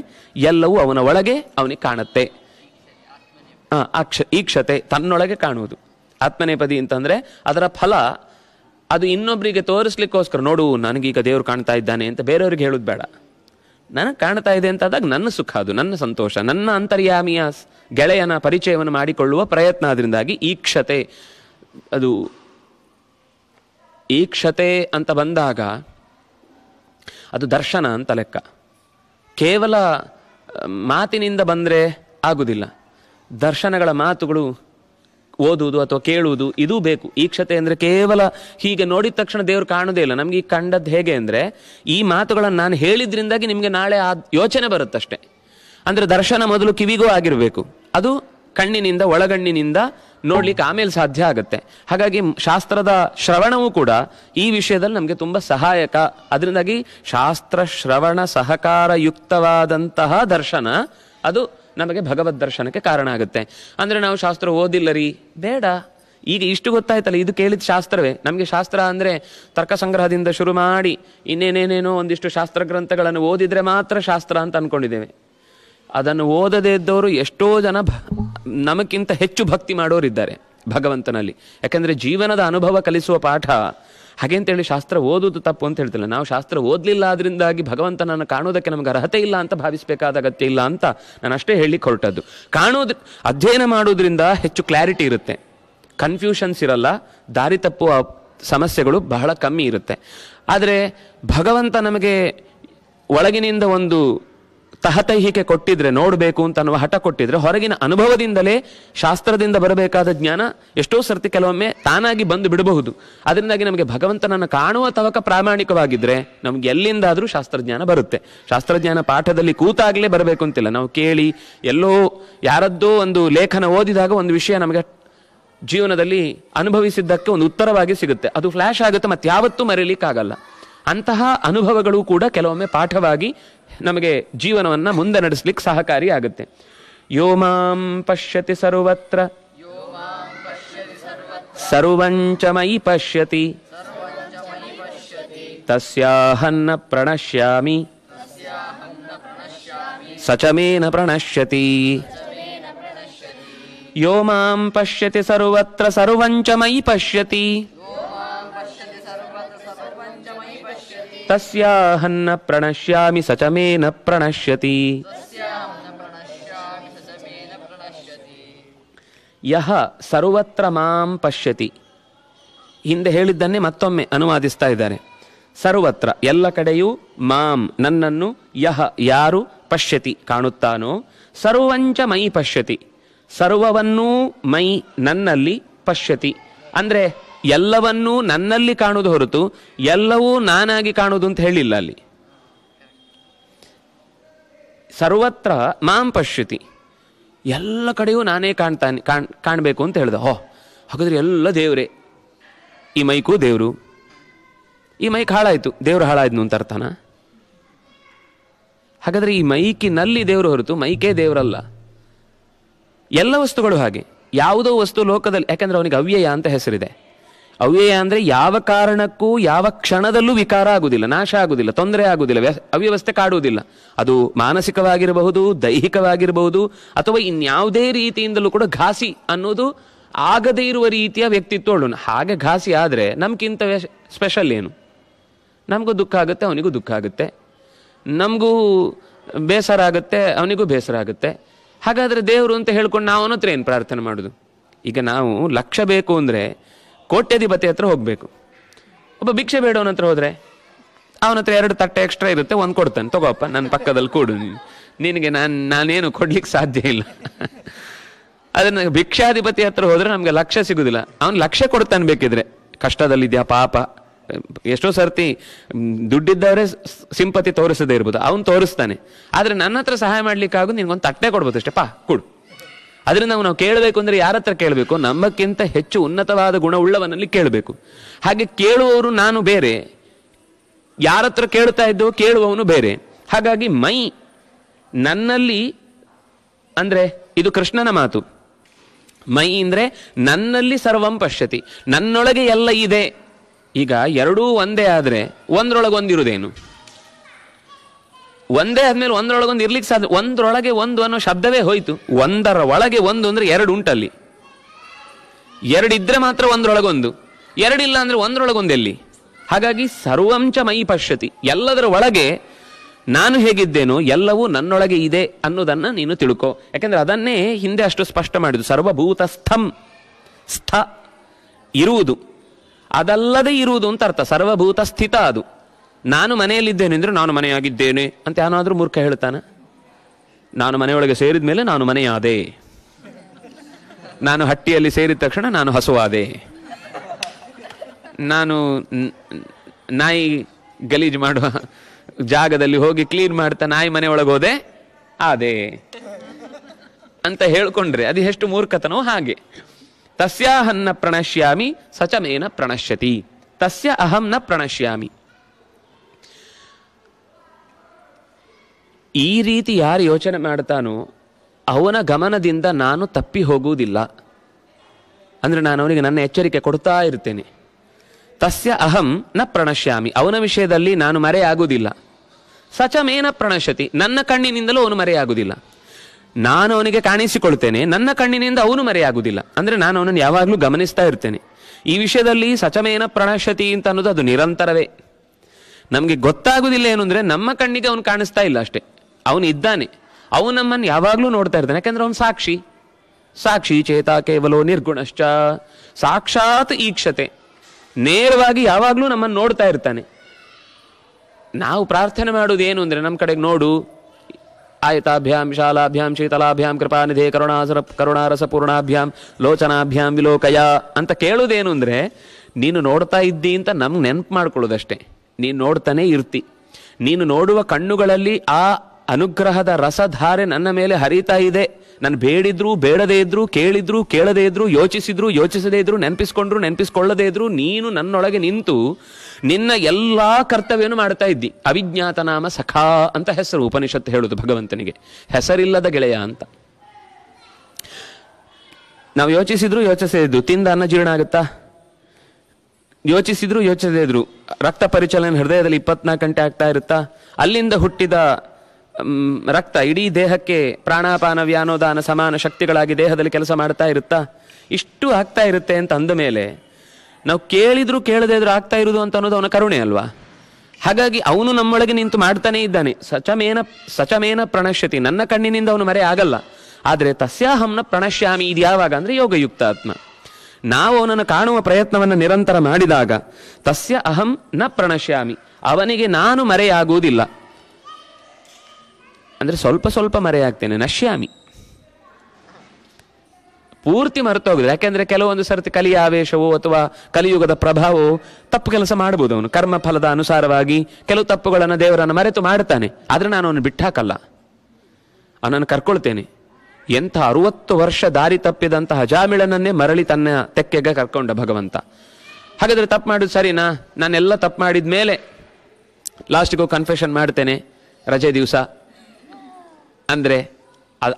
A: ಎಲ್ಲವೂ ಅವನ ಒಳಗೆ ಅವನಿಗೆ ಕಾಣುತ್ತೆ ಅಕ್ಷ ಈಕ್ಷತೆ ತನ್ನೊಳಗೆ ಕಾಣುವುದು ಆತ್ಮನೇಪದಿ ಅಂತಂದರೆ ಅದರ ಫಲ ಅದು ಇನ್ನೊಬ್ಬರಿಗೆ ತೋರಿಸ್ಲಿಕ್ಕೋಸ್ಕರ ನೋಡು ನನಗೀಗ ದೇವರು ಕಾಣ್ತಾ ಇದ್ದಾನೆ ಅಂತ ಬೇರೆಯವ್ರಿಗೆ ಹೇಳೋದು ಬೇಡ ನನಗೆ ಕಾಣ್ತಾ ಇದೆ ಅಂತಾದಾಗ ನನ್ನ ಸುಖ ಅದು ನನ್ನ ಸಂತೋಷ ನನ್ನ ಅಂತರ್ಯಾಮಿಯ ಗೆಳೆಯನ ಪರಿಚಯವನ್ನು ಮಾಡಿಕೊಳ್ಳುವ ಪ್ರಯತ್ನ ಅದರಿಂದಾಗಿ ಈಕ್ಷತೆ ಅದು ಈಕ್ಷತೆ ಅಂತ ಬಂದಾಗ ಅದು ದರ್ಶನ ಅಂತ ಲೆಕ್ಕ ಕೇವಲ ಮಾತಿನಿಂದ ಬಂದರೆ ಆಗುವುದಿಲ್ಲ ದರ್ಶನಗಳ ಮಾತುಗಳು ಓದುವುದು ಅಥವಾ ಕೇಳುವುದು ಇದು ಬೇಕು ಕ್ಷತೆ ಅಂದರೆ ಕೇವಲ ಹೀಗೆ ನೋಡಿದ ತಕ್ಷಣ ದೇವರು ಕಾಣೋದೇ ಇಲ್ಲ ನಮಗೆ ಈ ಕಂಡದ್ದು ಹೇಗೆ ಅಂದರೆ ಈ ಮಾತುಗಳನ್ನು ನಾನು ಹೇಳಿದ್ರಿಂದಾಗಿ ನಿಮಗೆ ನಾಳೆ ಆ ಯೋಚನೆ ಬರುತ್ತಷ್ಟೆ ಅಂದರೆ ದರ್ಶನ ಮೊದಲು ಕಿವಿಗೂ ಆಗಿರಬೇಕು ಅದು ಕಣ್ಣಿನಿಂದ ಒಳಗಣ್ಣಿನಿಂದ ನೋಡ್ಲಿಕ್ಕೆ ಆಮೇಲೆ ಸಾಧ್ಯ ಆಗುತ್ತೆ ಹಾಗಾಗಿ ಶಾಸ್ತ್ರದ ಶ್ರವಣವೂ ಕೂಡ ಈ ವಿಷಯದಲ್ಲಿ ನಮಗೆ ತುಂಬ ಸಹಾಯಕ ಅದರಿಂದಾಗಿ ಶಾಸ್ತ್ರ ಶ್ರವಣ ಸಹಕಾರ ದರ್ಶನ ಅದು ನಮಗೆ ಭಗವದ್ ದರ್ಶನಕ್ಕೆ ಕಾರಣ ಆಗುತ್ತೆ ಅಂದರೆ ನಾವು ಶಾಸ್ತ್ರ ಓದಿಲ್ಲ ರೀ ಬೇಡ ಈಗ ಇಷ್ಟು ಗೊತ್ತಾಯ್ತಲ್ಲ ಇದು ಕೇಳಿದ ಶಾಸ್ತ್ರವೇ ನಮಗೆ ಶಾಸ್ತ್ರ ಅಂದರೆ ತರ್ಕ ಸಂಗ್ರಹದಿಂದ ಶುರು ಮಾಡಿ ಇನ್ನೇನೇನೇನೋ ಒಂದಿಷ್ಟು ಶಾಸ್ತ್ರ ಗ್ರಂಥಗಳನ್ನು ಓದಿದರೆ ಮಾತ್ರ ಶಾಸ್ತ್ರ ಅಂತ ಅಂದ್ಕೊಂಡಿದ್ದೇವೆ ಅದನ್ನು ಓದದೇ ಇದ್ದವರು ಎಷ್ಟೋ ಜನ ನಮಗಿಂತ ಹೆಚ್ಚು ಭಕ್ತಿ ಮಾಡೋರಿದ್ದಾರೆ ಭಗವಂತನಲ್ಲಿ ಯಾಕೆಂದರೆ ಜೀವನದ ಅನುಭವ ಕಲಿಸುವ ಪಾಠ ಹಾಗೆ ಹೇಳಿ ಶಾಸ್ತ್ರ ಓದುವುದು ತಪ್ಪು ಅಂತ ಹೇಳ್ತಿಲ್ಲ ನಾವು ಶಾಸ್ತ್ರ ಓದಲಿಲ್ಲ ಅದರಿಂದಾಗಿ ಭಗವಂತನನ್ನು ಕಾಣೋದಕ್ಕೆ ನಮಗೆ ಅರ್ಹತೆ ಇಲ್ಲ ಅಂತ ಭಾವಿಸಬೇಕಾದ ಅಗತ್ಯ ಇಲ್ಲ ಅಂತ ನಾನು ಅಷ್ಟೇ ಹೇಳಿ ಹೊರಟದ್ದು ಕಾಣೋದು ಅಧ್ಯಯನ ಮಾಡೋದ್ರಿಂದ ಹೆಚ್ಚು ಕ್ಲಾರಿಟಿ ಇರುತ್ತೆ ಕನ್ಫ್ಯೂಷನ್ಸ್ ಇರಲ್ಲ ದಾರಿ ತಪ್ಪುವ ಸಮಸ್ಯೆಗಳು ಬಹಳ ಕಮ್ಮಿ ಇರುತ್ತೆ ಆದರೆ ಭಗವಂತ ನಮಗೆ ಒಳಗಿನಿಂದ ಒಂದು ತಹತೈಹಿಕೆ ಕೊಟ್ಟಿದ್ರೆ ನೋಡಬೇಕು ಅಂತ ಅನ್ನುವ ಹಠ ಕೊಟ್ಟಿದ್ರೆ ಹೊರಗಿನ ಅನುಭವದಿಂದಲೇ ಶಾಸ್ತ್ರದಿಂದ ಬರಬೇಕಾದ ಜ್ಞಾನ ಎಷ್ಟೋ ಸರ್ತಿ ಕೆಲವೊಮ್ಮೆ ತಾನಾಗಿ ಬಂದು ಬಿಡಬಹುದು ಅದರಿಂದಾಗಿ ನಮಗೆ ಭಗವಂತನನ್ನು ಕಾಣುವ ತವಕ ಪ್ರಾಮಾಣಿಕವಾಗಿದ್ರೆ ನಮ್ಗೆ ಎಲ್ಲಿಂದಾದರೂ ಶಾಸ್ತ್ರಜ್ಞಾನ ಬರುತ್ತೆ ಶಾಸ್ತ್ರಜ್ಞಾನ ಪಾಠದಲ್ಲಿ ಕೂತಾಗಲೇ ಬರಬೇಕು ಅಂತಿಲ್ಲ ನಾವು ಕೇಳಿ ಎಲ್ಲೋ ಯಾರದ್ದೋ ಒಂದು ಲೇಖನ ಓದಿದಾಗ ಒಂದು ವಿಷಯ ನಮಗೆ ಜೀವನದಲ್ಲಿ ಅನುಭವಿಸಿದ್ದಕ್ಕೆ ಒಂದು ಉತ್ತರವಾಗಿ ಸಿಗುತ್ತೆ ಅದು ಫ್ಲಾಶ್ ಆಗುತ್ತೆ ಮತ್ತೆ ಯಾವತ್ತೂ ಮರೀಲಿಕ್ಕಾಗಲ್ಲ ಅಂತಹ ಅನುಭವಗಳು ಕೂಡ ಕೆಲವೊಮ್ಮೆ ಪಾಠವಾಗಿ ನಮಗೆ ಜೀವನವನ್ನು ಮುಂದೆ ನಡೆಸಲಿಕ್ಕೆ ಸಹಕಾರಿ ಆಗುತ್ತೆ ಯೋಮಾಂ ಪಶ್ಯತಿ ಸರ್ವತ್ರ ಸರ್ವಂಚಮಯಿ ಪಶ್ಯತಿ ತಸ್ಯಾಹನ್ನ ಪ್ರಣಶ್ಯಾಮಿ ಸಚಮೇನ ಪ್ರಣಶ್ಯತಿ ಯೋಮಾಂ ಪಶ್ಯತಿ ಸರ್ವತ್ರ ಸರ್ವಂಚಮಯಿ ಪಶ್ಯತಿ ತಸ್ಯಾಹನ್ನ ಪ್ರಣಶ್ಯಾಮಿ ಸಚಮೇನ ಪ್ರಣಶ್ಯತಿ ಯಹ ಸರ್ವತ್ರ ಮಾಂ ಪಶ್ಯತಿ ಹಿಂದೆ ಹೇಳಿದ್ದನ್ನೇ ಮತ್ತೊಮ್ಮೆ ಅನುವಾದಿಸ್ತಾ ಇದ್ದಾರೆ ಸರ್ವತ್ರ ಎಲ್ಲ ಕಡೆಯೂ ಮಾಂ ನನ್ನನ್ನು ಯಹ ಯಾರು ಪಶ್ಯತಿ ಕಾಣುತ್ತಾನೋ ಸರ್ವಂಚ ಮೈ ಪಶ್ಯತಿ ಸರ್ವವನ್ನೂ ಮೈ ನನ್ನಲ್ಲಿ ಪಶ್ಯತಿ ಅಂದರೆ ಎಲ್ಲವನ್ನೂ ನನ್ನಲ್ಲಿ ಕಾಣುವುದು ಹೊರತು ಎಲ್ಲವೂ ನಾನಾಗಿ ಕಾಣುವುದು ಅಂತ ಹೇಳಿಲ್ಲ ಅಲ್ಲಿ ಸರ್ವತ್ರ ಮಾಂ ಪಶ್ಯತಿ ಎಲ್ಲ ಕಡೆಯೂ ನಾನೇ ಕಾಣ್ತಾನೆ ಕಾಣ್ ಕಾಣಬೇಕು ಅಂತ ಹೇಳ್ದೆ ಹೋ ಹಾಗಾದ್ರೆ ಎಲ್ಲ ದೇವರೇ ಈ ಮೈಕು ದೇವರು ಈ ಮೈಕ್ ಹಾಳಾಯಿತು ದೇವರು ಹಾಳಾಯ್ತು ಅಂತ ಅರ್ಥನಾ ಹಾಗಾದರೆ ಈ ಮೈಕಿನಲ್ಲಿ ದೇವರು ಹೊರತು ಮೈಕೇ ದೇವರಲ್ಲ ಎಲ್ಲ ವಸ್ತುಗಳು ಹಾಗೆ ಯಾವುದೋ ವಸ್ತು ಲೋಕದಲ್ಲಿ ಯಾಕೆಂದ್ರೆ ಅವನಿಗೆ ಅವ್ಯಯ ಅಂತ ಹೆಸರಿದೆ ಅವ್ಯಯ ಅಂದರೆ ಯಾವ ಕಾರಣಕ್ಕೂ ಯಾವ ಕ್ಷಣದಲ್ಲೂ ವಿಕಾರ ಆಗುವುದಿಲ್ಲ ನಾಶ ಆಗುವುದಿಲ್ಲ ತೊಂದರೆ ಆಗುವುದಿಲ್ಲ ಅವ್ಯವಸ್ಥೆ ಕಾಡುವುದಿಲ್ಲ ಅದು ಮಾನಸಿಕವಾಗಿರಬಹುದು ದೈಹಿಕವಾಗಿರಬಹುದು ಅಥವಾ ಇನ್ಯಾವುದೇ ರೀತಿಯಿಂದಲೂ ಕೂಡ ಘಾಸಿ ಅನ್ನೋದು ಆಗದೇ ಇರುವ ರೀತಿಯ ವ್ಯಕ್ತಿತ್ವ ಹಾಗೆ ಘಾಸಿ ಆದರೆ ನಮ್ಗಿಂತ ಸ್ಪೆಷಲ್ ಏನು ನಮಗೂ ದುಃಖ ಆಗುತ್ತೆ ಅವನಿಗೂ ದುಃಖ ಆಗುತ್ತೆ ನಮಗೂ ಬೇಸರ ಆಗುತ್ತೆ ಅವನಿಗೂ ಬೇಸರ ಆಗುತ್ತೆ ಹಾಗಾದರೆ ದೇವರು ಅಂತ ಹೇಳ್ಕೊಂಡು ನಾವು ಅವನ ಹತ್ರ ಏನು ಪ್ರಾರ್ಥನೆ ಮಾಡೋದು ಈಗ ನಾವು ಲಕ್ಷ ಬೇಕು ಅಂದರೆ ಕೋಟ್ಯಾಧಿಪತಿ ಹತ್ರ ಹೋಗಬೇಕು ಒಬ್ಬ ಭಿಕ್ಷೆ ಬೇಡವನ ಹತ್ರ ಹೋದರೆ ಅವನ ಹತ್ರ ಎರಡು ತಟ್ಟೆ ಎಕ್ಸ್ಟ್ರಾ ಇರುತ್ತೆ ಒಂದು ಕೊಡ್ತಾನೆ ತಗೋಪ್ಪ ನನ್ನ ಪಕ್ಕದಲ್ಲಿ ಕೊಡು ನಿನಗೆ ನಾನು ನಾನೇನು ಕೊಡ್ಲಿಕ್ಕೆ ಸಾಧ್ಯ ಇಲ್ಲ ಅದನ್ನು ಭಿಕ್ಷಾಧಿಪತಿ ಹತ್ರ ಹೋದರೆ ನಮಗೆ ಲಕ್ಷ್ಯ ಸಿಗುದಿಲ್ಲ ಅವನು ಲಕ್ಷ್ಯ ಕೊಡ್ತಾನೆ ಬೇಕಿದ್ರೆ ಕಷ್ಟದಲ್ಲಿದೆಯಾ ಪಾಪ ಎಷ್ಟೋ ಸರ್ತಿ ದುಡ್ಡಿದ್ದವರೇ ಸಿಂಪತಿ ತೋರಿಸದೇ ಇರ್ಬೋದು ಅವನು ತೋರಿಸ್ತಾನೆ ಆದರೆ ನನ್ನ ಹತ್ರ ಸಹಾಯ ಮಾಡ್ಲಿಕ್ಕಾಗು ನಿನ್ಗೊಂದು ತಟ್ಟೆ ಕೊಡ್ಬೋದು ಅಷ್ಟೇ ಪಾ ಕೊಡು ಅದರಿಂದ ನಾವು ನಾವು ಕೇಳಬೇಕು ಅಂದರೆ ಯಾರ ಹತ್ರ ಕೇಳಬೇಕು ನಮ್ಮಕ್ಕಿಂತ ಹೆಚ್ಚು ಉನ್ನತವಾದ ಗುಣವುಳ್ಳವನಲ್ಲಿ ಕೇಳಬೇಕು ಹಾಗೆ ಕೇಳುವವರು ನಾನು ಬೇರೆ ಯಾರ ಹತ್ರ ಕೇಳ್ತಾ ಇದ್ದೋ ಕೇಳುವವನು ಬೇರೆ ಹಾಗಾಗಿ ಮೈ ನನ್ನಲ್ಲಿ ಅಂದರೆ ಇದು ಕೃಷ್ಣನ ಮಾತು ಮೈ ಅಂದರೆ ನನ್ನಲ್ಲಿ ಸರ್ವಂ ಪಶ್ಯತಿ ನನ್ನೊಳಗೆ ಎಲ್ಲ ಇದೆ ಈಗ ಎರಡೂ ಒಂದೇ ಆದರೆ ಒಂದಿರುವುದೇನು ಒಂದೇ ಆದ್ಮೇಲೆ ಒಂದರೊಳಗೊಂದು ಇರ್ಲಿಕ್ಕೆ ಸಾಧ್ಯ ಒಂದರೊಳಗೆ ಒಂದು ಅನ್ನೋ ಶಬ್ದವೇ ಹೋಯಿತು ಒಂದರ ಒಳಗೆ ಒಂದು ಅಂದ್ರೆ ಎರಡು ಉಂಟಲ್ಲಿ ಎರಡಿದ್ರೆ ಮಾತ್ರ ಒಂದರೊಳಗೊಂದು ಎರಡಿಲ್ಲ ಅಂದ್ರೆ ಎಲ್ಲಿ ಹಾಗಾಗಿ ಸರ್ವಂಚ ಮೈ ಪಶ್ಯತಿ ಎಲ್ಲದರ ಒಳಗೆ ನಾನು ಹೇಗಿದ್ದೇನೋ ಎಲ್ಲವೂ ನನ್ನೊಳಗೆ ಇದೆ ಅನ್ನೋದನ್ನ ನೀನು ತಿಳ್ಕೊ ಯಾಕಂದ್ರೆ ಅದನ್ನೇ ಹಿಂದೆ ಅಷ್ಟು ಸ್ಪಷ್ಟ ಮಾಡಿದ್ದು ಸರ್ವಭೂತ ಸ್ಥಂ ಸ್ಥ ಇರುವುದು ಅದಲ್ಲದೆ ಇರುವುದು ಅಂತ ಅರ್ಥ ಸರ್ವಭೂತ ಸ್ಥಿತ ಅದು ನಾನು ಅಂದರೆ ನಾನು ಮನೆಯಾಗಿದ್ದೇನೆ ಅಂತ ಯಾನಾದರೂ ಮೂರ್ಖ ಹೇಳ್ತಾನೆ ನಾನು ಮನೆಯೊಳಗೆ ಸೇರಿದ ಮೇಲೆ ನಾನು ಮನೆಯಾದೆ ನಾನು ಹಟ್ಟಿಯಲ್ಲಿ ಸೇರಿದ ತಕ್ಷಣ ನಾನು ಹಸುವಾದೆ ನಾನು ನಾಯಿ ಗಲೀಜು ಮಾಡುವ ಜಾಗದಲ್ಲಿ ಹೋಗಿ ಕ್ಲೀನ್ ಮಾಡ್ತಾ ನಾಯಿ ಮನೆಯೊಳಗೆ ಹೋದೆ ಆದೆ ಅಂತ ಹೇಳ್ಕೊಂಡ್ರೆ ಅದು ಎಷ್ಟು ಮೂರ್ಖತನೋ ಹಾಗೆ ತಸ್ಯಾಹನ್ನ ಪ್ರಣಶ್ಯಾಮಿ ಸಚಮೇನ ಪ್ರಣಶ್ಯತಿ ತಸ್ಯ ಅಹಂನ ಪ್ರಣಶ್ಯಾಮಿ ಈ ರೀತಿ ಯಾರು ಯೋಚನೆ ಮಾಡ್ತಾನೋ ಅವನ ಗಮನದಿಂದ ನಾನು ತಪ್ಪಿ ಹೋಗುವುದಿಲ್ಲ ಅಂದರೆ ನಾನು ಅವನಿಗೆ ನನ್ನ ಎಚ್ಚರಿಕೆ ಕೊಡ್ತಾ ಇರ್ತೇನೆ ತಸ್ಯ ಅಹಂ ನ ಪ್ರಣಶ್ಯಾಮಿ ಅವನ ವಿಷಯದಲ್ಲಿ ನಾನು ಮರೆಯಾಗುವುದಿಲ್ಲ ಸಚಮೇನ ಪ್ರಣಶತಿ ನನ್ನ ಕಣ್ಣಿನಿಂದಲೂ ಅವನು ಮರೆಯಾಗುವುದಿಲ್ಲ ನಾನು ಅವನಿಗೆ ಕಾಣಿಸಿಕೊಳ್ತೇನೆ ನನ್ನ ಕಣ್ಣಿನಿಂದ ಅವನು ಮರೆಯಾಗುವುದಿಲ್ಲ ಅಂದರೆ ನಾನು ಅವನನ್ನು ಯಾವಾಗಲೂ ಗಮನಿಸ್ತಾ ಇರ್ತೇನೆ ಈ ವಿಷಯದಲ್ಲಿ ಸಚಮೇನ ಪ್ರಣಶತಿ ಅಂತ ಅನ್ನೋದು ಅದು ನಿರಂತರವೇ ನಮಗೆ ಗೊತ್ತಾಗುವುದಿಲ್ಲ ಏನು ಅಂದರೆ ನಮ್ಮ ಕಣ್ಣಿಗೆ ಅವನು ಕಾಣಿಸ್ತಾ ಇಲ್ಲ ಅಷ್ಟೇ ಅವನು ಇದ್ದಾನೆ ಅವನು ನಮ್ಮನ್ನು ಯಾವಾಗಲೂ ನೋಡ್ತಾ ಇರ್ತಾನೆ ಯಾಕಂದ್ರೆ ಅವನು ಸಾಕ್ಷಿ ಸಾಕ್ಷಿ ಚೇತ ಕೇವಲೋ ನಿರ್ಗುಣಶ್ಚ ಸಾಕ್ಷಾತ್ ಈಕ್ಷತೆ ನೇರವಾಗಿ ಯಾವಾಗಲೂ ನಮ್ಮನ್ನು ನೋಡ್ತಾ ಇರ್ತಾನೆ ನಾವು ಪ್ರಾರ್ಥನೆ ಮಾಡೋದು ಏನು ಅಂದರೆ ನಮ್ಮ ಕಡೆಗೆ ನೋಡು ಆಯತಾಭ್ಯಾಂ ಶಾಲಾಭ್ಯಾಂ ಶೀತಲಾಭ್ಯಾಂ ಕೃಪಾನಿಧಿ ಕರುಣಾಸರ ಕರುಣಾರಸಪೂರ್ಣಾಭ್ಯಾಂ ಲೋಚನಾಭ್ಯಾಂ ವಿಲೋಕಯ ಅಂತ ಕೇಳುವುದೇನು ಅಂದರೆ ನೀನು ನೋಡ್ತಾ ಇದ್ದಿ ಅಂತ ನಮ್ಗೆ ನೆನಪು ಮಾಡ್ಕೊಳ್ಳೋದಷ್ಟೇ ನೀನು ನೋಡ್ತಾನೆ ಇರ್ತಿ ನೀನು ನೋಡುವ ಕಣ್ಣುಗಳಲ್ಲಿ ಆ ಅನುಗ್ರಹದ ರಸಧಾರೆ ನನ್ನ ಮೇಲೆ ಹರಿತಾ ಇದೆ ನಾನು ಬೇಡಿದ್ರು ಬೇಡದೇ ಇದ್ರು ಕೇಳಿದ್ರು ಕೇಳದೇ ಇದ್ರು ಯೋಚಿಸಿದ್ರು ಯೋಚಿಸದೇ ಇದ್ರು ನೆನಪಿಸ್ಕೊಂಡ್ರು ನೆನಪಿಸ್ಕೊಳ್ಳದೇ ಇದ್ರು ನೀನು ನನ್ನೊಳಗೆ ನಿಂತು ನಿನ್ನ ಎಲ್ಲಾ ಕರ್ತವ್ಯನು ಮಾಡ್ತಾ ಇದ್ದಿ ಅವಿಜ್ಞಾತ ನಾಮ ಸಖಾ ಅಂತ ಹೆಸರು ಉಪನಿಷತ್ತು ಹೇಳುದು ಭಗವಂತನಿಗೆ ಹೆಸರಿಲ್ಲದ ಗೆಳೆಯ ಅಂತ ನಾವು ಯೋಚಿಸಿದ್ರು ಯೋಚಿಸದೇ ಇದ್ದು ತಿಂದ ಅನ್ನ ಜೀರ್ಣ ಆಗುತ್ತಾ ಯೋಚಿಸಿದ್ರು ಯೋಚಿಸದೇ ಇದ್ರು ರಕ್ತ ಪರಿಚಲನೆ ಹೃದಯದಲ್ಲಿ ಇಪ್ಪತ್ನಾಲ್ಕು ಗಂಟೆ ಆಗ್ತಾ ಇರುತ್ತಾ ಅಲ್ಲಿಂದ ಹುಟ್ಟಿದ ರಕ್ತ ಇಡೀ ದೇಹಕ್ಕೆ ಪ್ರಾಣಾಪಾನ ವ್ಯಾನೋದಾನ ಸಮಾನ ಶಕ್ತಿಗಳಾಗಿ ದೇಹದಲ್ಲಿ ಕೆಲಸ ಮಾಡ್ತಾ ಇರುತ್ತಾ ಇಷ್ಟು ಆಗ್ತಾ ಇರುತ್ತೆ ಅಂತ ಅಂದ ಮೇಲೆ ನಾವು ಕೇಳಿದ್ರು ಕೇಳದೇ ಇದ್ರು ಆಗ್ತಾ ಇರೋದು ಅಂತ ಅನ್ನೋದು ಅವನ ಕರುಣೆ ಅಲ್ವಾ ಹಾಗಾಗಿ ಅವನು ನಮ್ಮೊಳಗೆ ನಿಂತು ಮಾಡ್ತಾನೇ ಇದ್ದಾನೆ ಸಚಮೇನ ಸಚಮೇನ ಪ್ರಣಶ್ಯತಿ ನನ್ನ ಕಣ್ಣಿನಿಂದ ಅವನು ಮರೆ ಆಗಲ್ಲ ಆದರೆ ತಸ್ಯಾಹಂನ ಪ್ರಣಶ್ಯಾಮಿ ಇದು ಯಾವಾಗ ಅಂದರೆ ಯೋಗಯುಕ್ತ ಆತ್ಮ ನಾವು ಅವನನ್ನು ಕಾಣುವ ಪ್ರಯತ್ನವನ್ನು ನಿರಂತರ ಮಾಡಿದಾಗ ತಸ್ಯ ಅಹಂ ನ ಪ್ರಣಶ್ಯಾಮಿ ಅವನಿಗೆ ನಾನು ಮರೆಯಾಗುವುದಿಲ್ಲ ಅಂದರೆ ಸ್ವಲ್ಪ ಸ್ವಲ್ಪ ಮರೆಯಾಗ್ತೇನೆ ನಶ್ಯಾಮಿ ಪೂರ್ತಿ ಮರೆತೋಗಿದೆ ಯಾಕೆಂದರೆ ಕೆಲವೊಂದು ಸರ್ತಿ ಕಲಿಯ ಆವೇಶವೋ ಅಥವಾ ಕಲಿಯುಗದ ಪ್ರಭಾವವು ತಪ್ಪು ಕೆಲಸ ಮಾಡಬಹುದು ಅವನು ಕರ್ಮಫಲದ ಅನುಸಾರವಾಗಿ ಕೆಲವು ತಪ್ಪುಗಳನ್ನು ದೇವರನ್ನು ಮರೆತು ಮಾಡ್ತಾನೆ ಆದರೆ ನಾನು ಅವನು ಹಾಕಲ್ಲ ಅವನನ್ನು ಕರ್ಕೊಳ್ತೇನೆ ಎಂಥ ಅರುವತ್ತು ವರ್ಷ ದಾರಿ ತಪ್ಪಿದಂತಹ ಜಾಮಿಳನನ್ನೇ ಮರಳಿ ತನ್ನ ತೆಕ್ಕೆಗೆ ಕರ್ಕೊಂಡ ಭಗವಂತ ಹಾಗಾದರೆ ತಪ್ಪು ಮಾಡುದು ಸರಿನಾ ನಾನೆಲ್ಲ ತಪ್ಪು ಮಾಡಿದ ಮೇಲೆ ಲಾಸ್ಟಿಗೂ ಕನ್ಫೆಷನ್ ಮಾಡ್ತೇನೆ ರಜೆ ದಿವಸ ಅಂದರೆ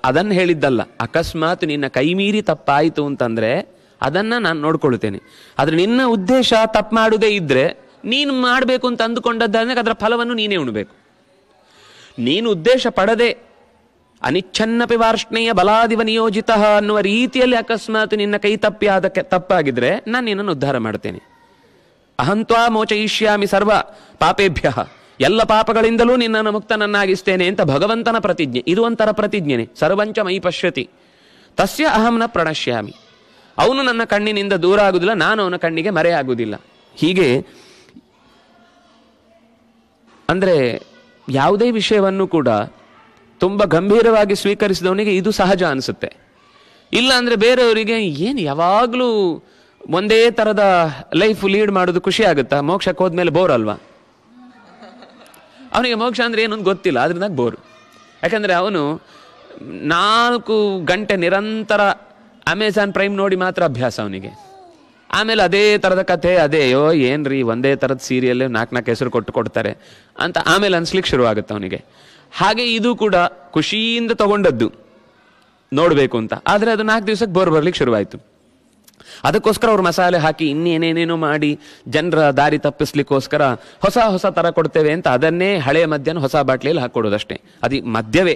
A: ಅದನ್ನು ಹೇಳಿದ್ದಲ್ಲ ಅಕಸ್ಮಾತ್ ನಿನ್ನ ಕೈ ಮೀರಿ ತಪ್ಪಾಯಿತು ಅಂತಂದರೆ ಅದನ್ನು ನಾನು ನೋಡ್ಕೊಳ್ತೇನೆ ಆದರೆ ನಿನ್ನ ಉದ್ದೇಶ ತಪ್ಪು ಮಾಡುವುದೇ ಇದ್ದರೆ ನೀನು ಮಾಡಬೇಕು ಅಂತ ಅಂದುಕೊಂಡದ್ದಾದ್ರೆ ಅದರ ಫಲವನ್ನು ನೀನೇ ಉಣಬೇಕು ನೀನು ಉದ್ದೇಶ ಪಡದೆ ಅನಿಚ್ಛನ್ನಪಿ ವಾರ್ಷ್ಣೇಯ ಬಲಾದಿವ ನಿಯೋಜಿತ ಅನ್ನುವ ರೀತಿಯಲ್ಲಿ ಅಕಸ್ಮಾತ್ ನಿನ್ನ ಕೈ ತಪ್ಪಿ ಆದ ತಪ್ಪಾಗಿದ್ರೆ ನಾನು ನಿನ್ನನ್ನು ಉದ್ಧಾರ ಮಾಡ್ತೇನೆ ಅಹಂತ್ವಾ ಮೋಚಯಿಷ್ಯಾಮಿ ಸರ್ವ ಪಾಪೇಭ್ಯ ಎಲ್ಲ ಪಾಪಗಳಿಂದಲೂ ನಿನ್ನನ್ನು ಮುಕ್ತನನ್ನಾಗಿಸ್ತೇನೆ ಅಂತ ಭಗವಂತನ ಪ್ರತಿಜ್ಞೆ ಇದು ಒಂಥರ ಪ್ರತಿಜ್ಞೆನೆ ಸರ್ವಂಚ ಮೈ ಪಶ್ಯತಿ ತಸ್ಯ ಅಹಂನ ಪ್ರಣಶ್ಯಾಮಿ ಅವನು ನನ್ನ ಕಣ್ಣಿನಿಂದ ದೂರ ಆಗುವುದಿಲ್ಲ ನಾನು ಅವನ ಕಣ್ಣಿಗೆ ಮರೆಯಾಗುವುದಿಲ್ಲ ಹೀಗೆ ಅಂದರೆ ಯಾವುದೇ ವಿಷಯವನ್ನು ಕೂಡ ತುಂಬ ಗಂಭೀರವಾಗಿ ಸ್ವೀಕರಿಸಿದವನಿಗೆ ಇದು ಸಹಜ ಅನಿಸುತ್ತೆ ಇಲ್ಲ ಅಂದರೆ ಬೇರೆಯವರಿಗೆ ಏನು ಯಾವಾಗಲೂ ಒಂದೇ ಥರದ ಲೈಫ್ ಲೀಡ್ ಮಾಡೋದು ಖುಷಿ ಆಗುತ್ತಾ ಮೋಕ್ಷಕ್ಕೆ ಹೋದ್ಮೇಲೆ ಬೋರ್ ಅಲ್ವಾ ಅವನಿಗೆ ಮೋಕ್ಷ ಅಂದರೆ ಏನೊಂದು ಗೊತ್ತಿಲ್ಲ ಅದರಿಂದ ಬೋರು ಯಾಕಂದರೆ ಅವನು ನಾಲ್ಕು ಗಂಟೆ ನಿರಂತರ ಅಮೆಝಾನ್ ಪ್ರೈಮ್ ನೋಡಿ ಮಾತ್ರ ಅಭ್ಯಾಸ ಅವನಿಗೆ ಆಮೇಲೆ ಅದೇ ಥರದ ಕಥೆ ಅದೇಯೋ ಏನು ರೀ ಒಂದೇ ಥರದ ಸೀರಿಯಲ್ ನಾಲ್ಕು ನಾಲ್ಕು ಹೆಸರು ಕೊಟ್ಟು ಕೊಡ್ತಾರೆ ಅಂತ ಆಮೇಲೆ ಅನಿಸ್ಲಿಕ್ಕೆ ಶುರುವಾಗುತ್ತೆ ಅವನಿಗೆ ಹಾಗೆ ಇದು ಕೂಡ ಖುಷಿಯಿಂದ ತಗೊಂಡದ್ದು ನೋಡಬೇಕು ಅಂತ ಆದರೆ ಅದು ನಾಲ್ಕು ದಿವಸಕ್ಕೆ ಬೋರ್ ಬರ್ಲಿಕ್ಕೆ ಶುರುವಾಯಿತು ಅದಕ್ಕೋಸ್ಕರ ಅವ್ರು ಮಸಾಲೆ ಹಾಕಿ ಇನ್ನೇನೇನೇನೋ ಮಾಡಿ ಜನರ ದಾರಿ ತಪ್ಪಿಸ್ಲಿಕ್ಕೋಸ್ಕರ ಹೊಸ ಹೊಸ ಥರ ಕೊಡ್ತೇವೆ ಅಂತ ಅದನ್ನೇ ಹಳೆಯ ಮದ್ಯನ ಹೊಸ ಬಾಟ್ಲಿಯಲ್ಲಿ ಹಾಕೊಡೋದಷ್ಟೇ ಅದು ಮದ್ಯವೇ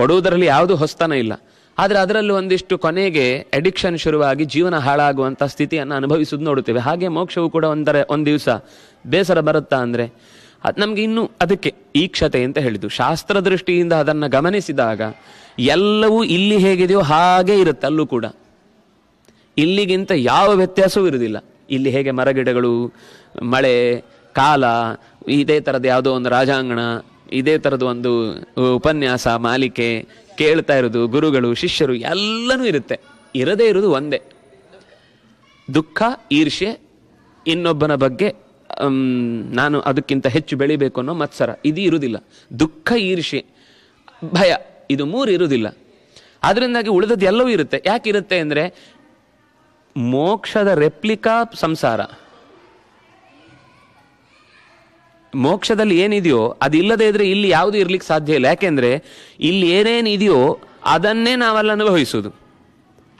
A: ಕೊಡುವುದರಲ್ಲಿ ಯಾವುದು ಹೊಸತನ ಇಲ್ಲ ಆದರೆ ಅದರಲ್ಲೂ ಒಂದಿಷ್ಟು ಕೊನೆಗೆ ಅಡಿಕ್ಷನ್ ಶುರುವಾಗಿ ಜೀವನ ಹಾಳಾಗುವಂಥ ಸ್ಥಿತಿಯನ್ನು ಅನುಭವಿಸೋದು ನೋಡುತ್ತೇವೆ ಹಾಗೆ ಮೋಕ್ಷವು ಕೂಡ ಒಂದರ ಒಂದು ದಿವಸ ಬೇಸರ ಬರುತ್ತಾ ಅಂದರೆ ಅದು ನಮಗೆ ಇನ್ನೂ ಅದಕ್ಕೆ ಈಕ್ಷತೆ ಅಂತ ಹೇಳಿದ್ದು ಶಾಸ್ತ್ರ ದೃಷ್ಟಿಯಿಂದ ಅದನ್ನು ಗಮನಿಸಿದಾಗ ಎಲ್ಲವೂ ಇಲ್ಲಿ ಹೇಗಿದೆಯೋ ಹಾಗೇ ಇರುತ್ತೆ ಅಲ್ಲೂ ಕೂಡ ಇಲ್ಲಿಗಿಂತ ಯಾವ ವ್ಯತ್ಯಾಸವೂ ಇರುವುದಿಲ್ಲ ಇಲ್ಲಿ ಹೇಗೆ ಮರಗಿಡಗಳು ಮಳೆ ಕಾಲ ಇದೇ ಥರದ ಯಾವುದೋ ಒಂದು ರಾಜಾಂಗಣ ಇದೇ ಥರದ ಒಂದು ಉಪನ್ಯಾಸ ಮಾಲಿಕೆ ಕೇಳ್ತಾ ಇರೋದು ಗುರುಗಳು ಶಿಷ್ಯರು ಎಲ್ಲನೂ ಇರುತ್ತೆ ಇರದೇ ಇರೋದು ಒಂದೇ ದುಃಖ ಈರ್ಷೆ ಇನ್ನೊಬ್ಬನ ಬಗ್ಗೆ ನಾನು ಅದಕ್ಕಿಂತ ಹೆಚ್ಚು ಬೆಳಿಬೇಕು ಅನ್ನೋ ಮತ್ಸರ ಇದು ಇರುವುದಿಲ್ಲ ದುಃಖ ಈರ್ಷೆ ಭಯ ಇದು ಮೂರು ಇರುವುದಿಲ್ಲ ಅದರಿಂದಾಗಿ ಉಳಿದದ್ದು ಎಲ್ಲವೂ ಇರುತ್ತೆ ಇರುತ್ತೆ ಅಂದರೆ ಮೋಕ್ಷದ ರೆಪ್ಲಿಕಾ ಸಂಸಾರ ಮೋಕ್ಷದಲ್ಲಿ ಏನಿದೆಯೋ ಅದಿಲ್ಲದೆ ಇದ್ರೆ ಇಲ್ಲಿ ಯಾವುದು ಇರ್ಲಿಕ್ಕೆ ಸಾಧ್ಯ ಇಲ್ಲ ಯಾಕೆಂದ್ರೆ ಇಲ್ಲಿ ಏನೇನಿದೆಯೋ ಅದನ್ನೇ ನಾವೆಲ್ಲ ಅನುಭವಿಸೋದು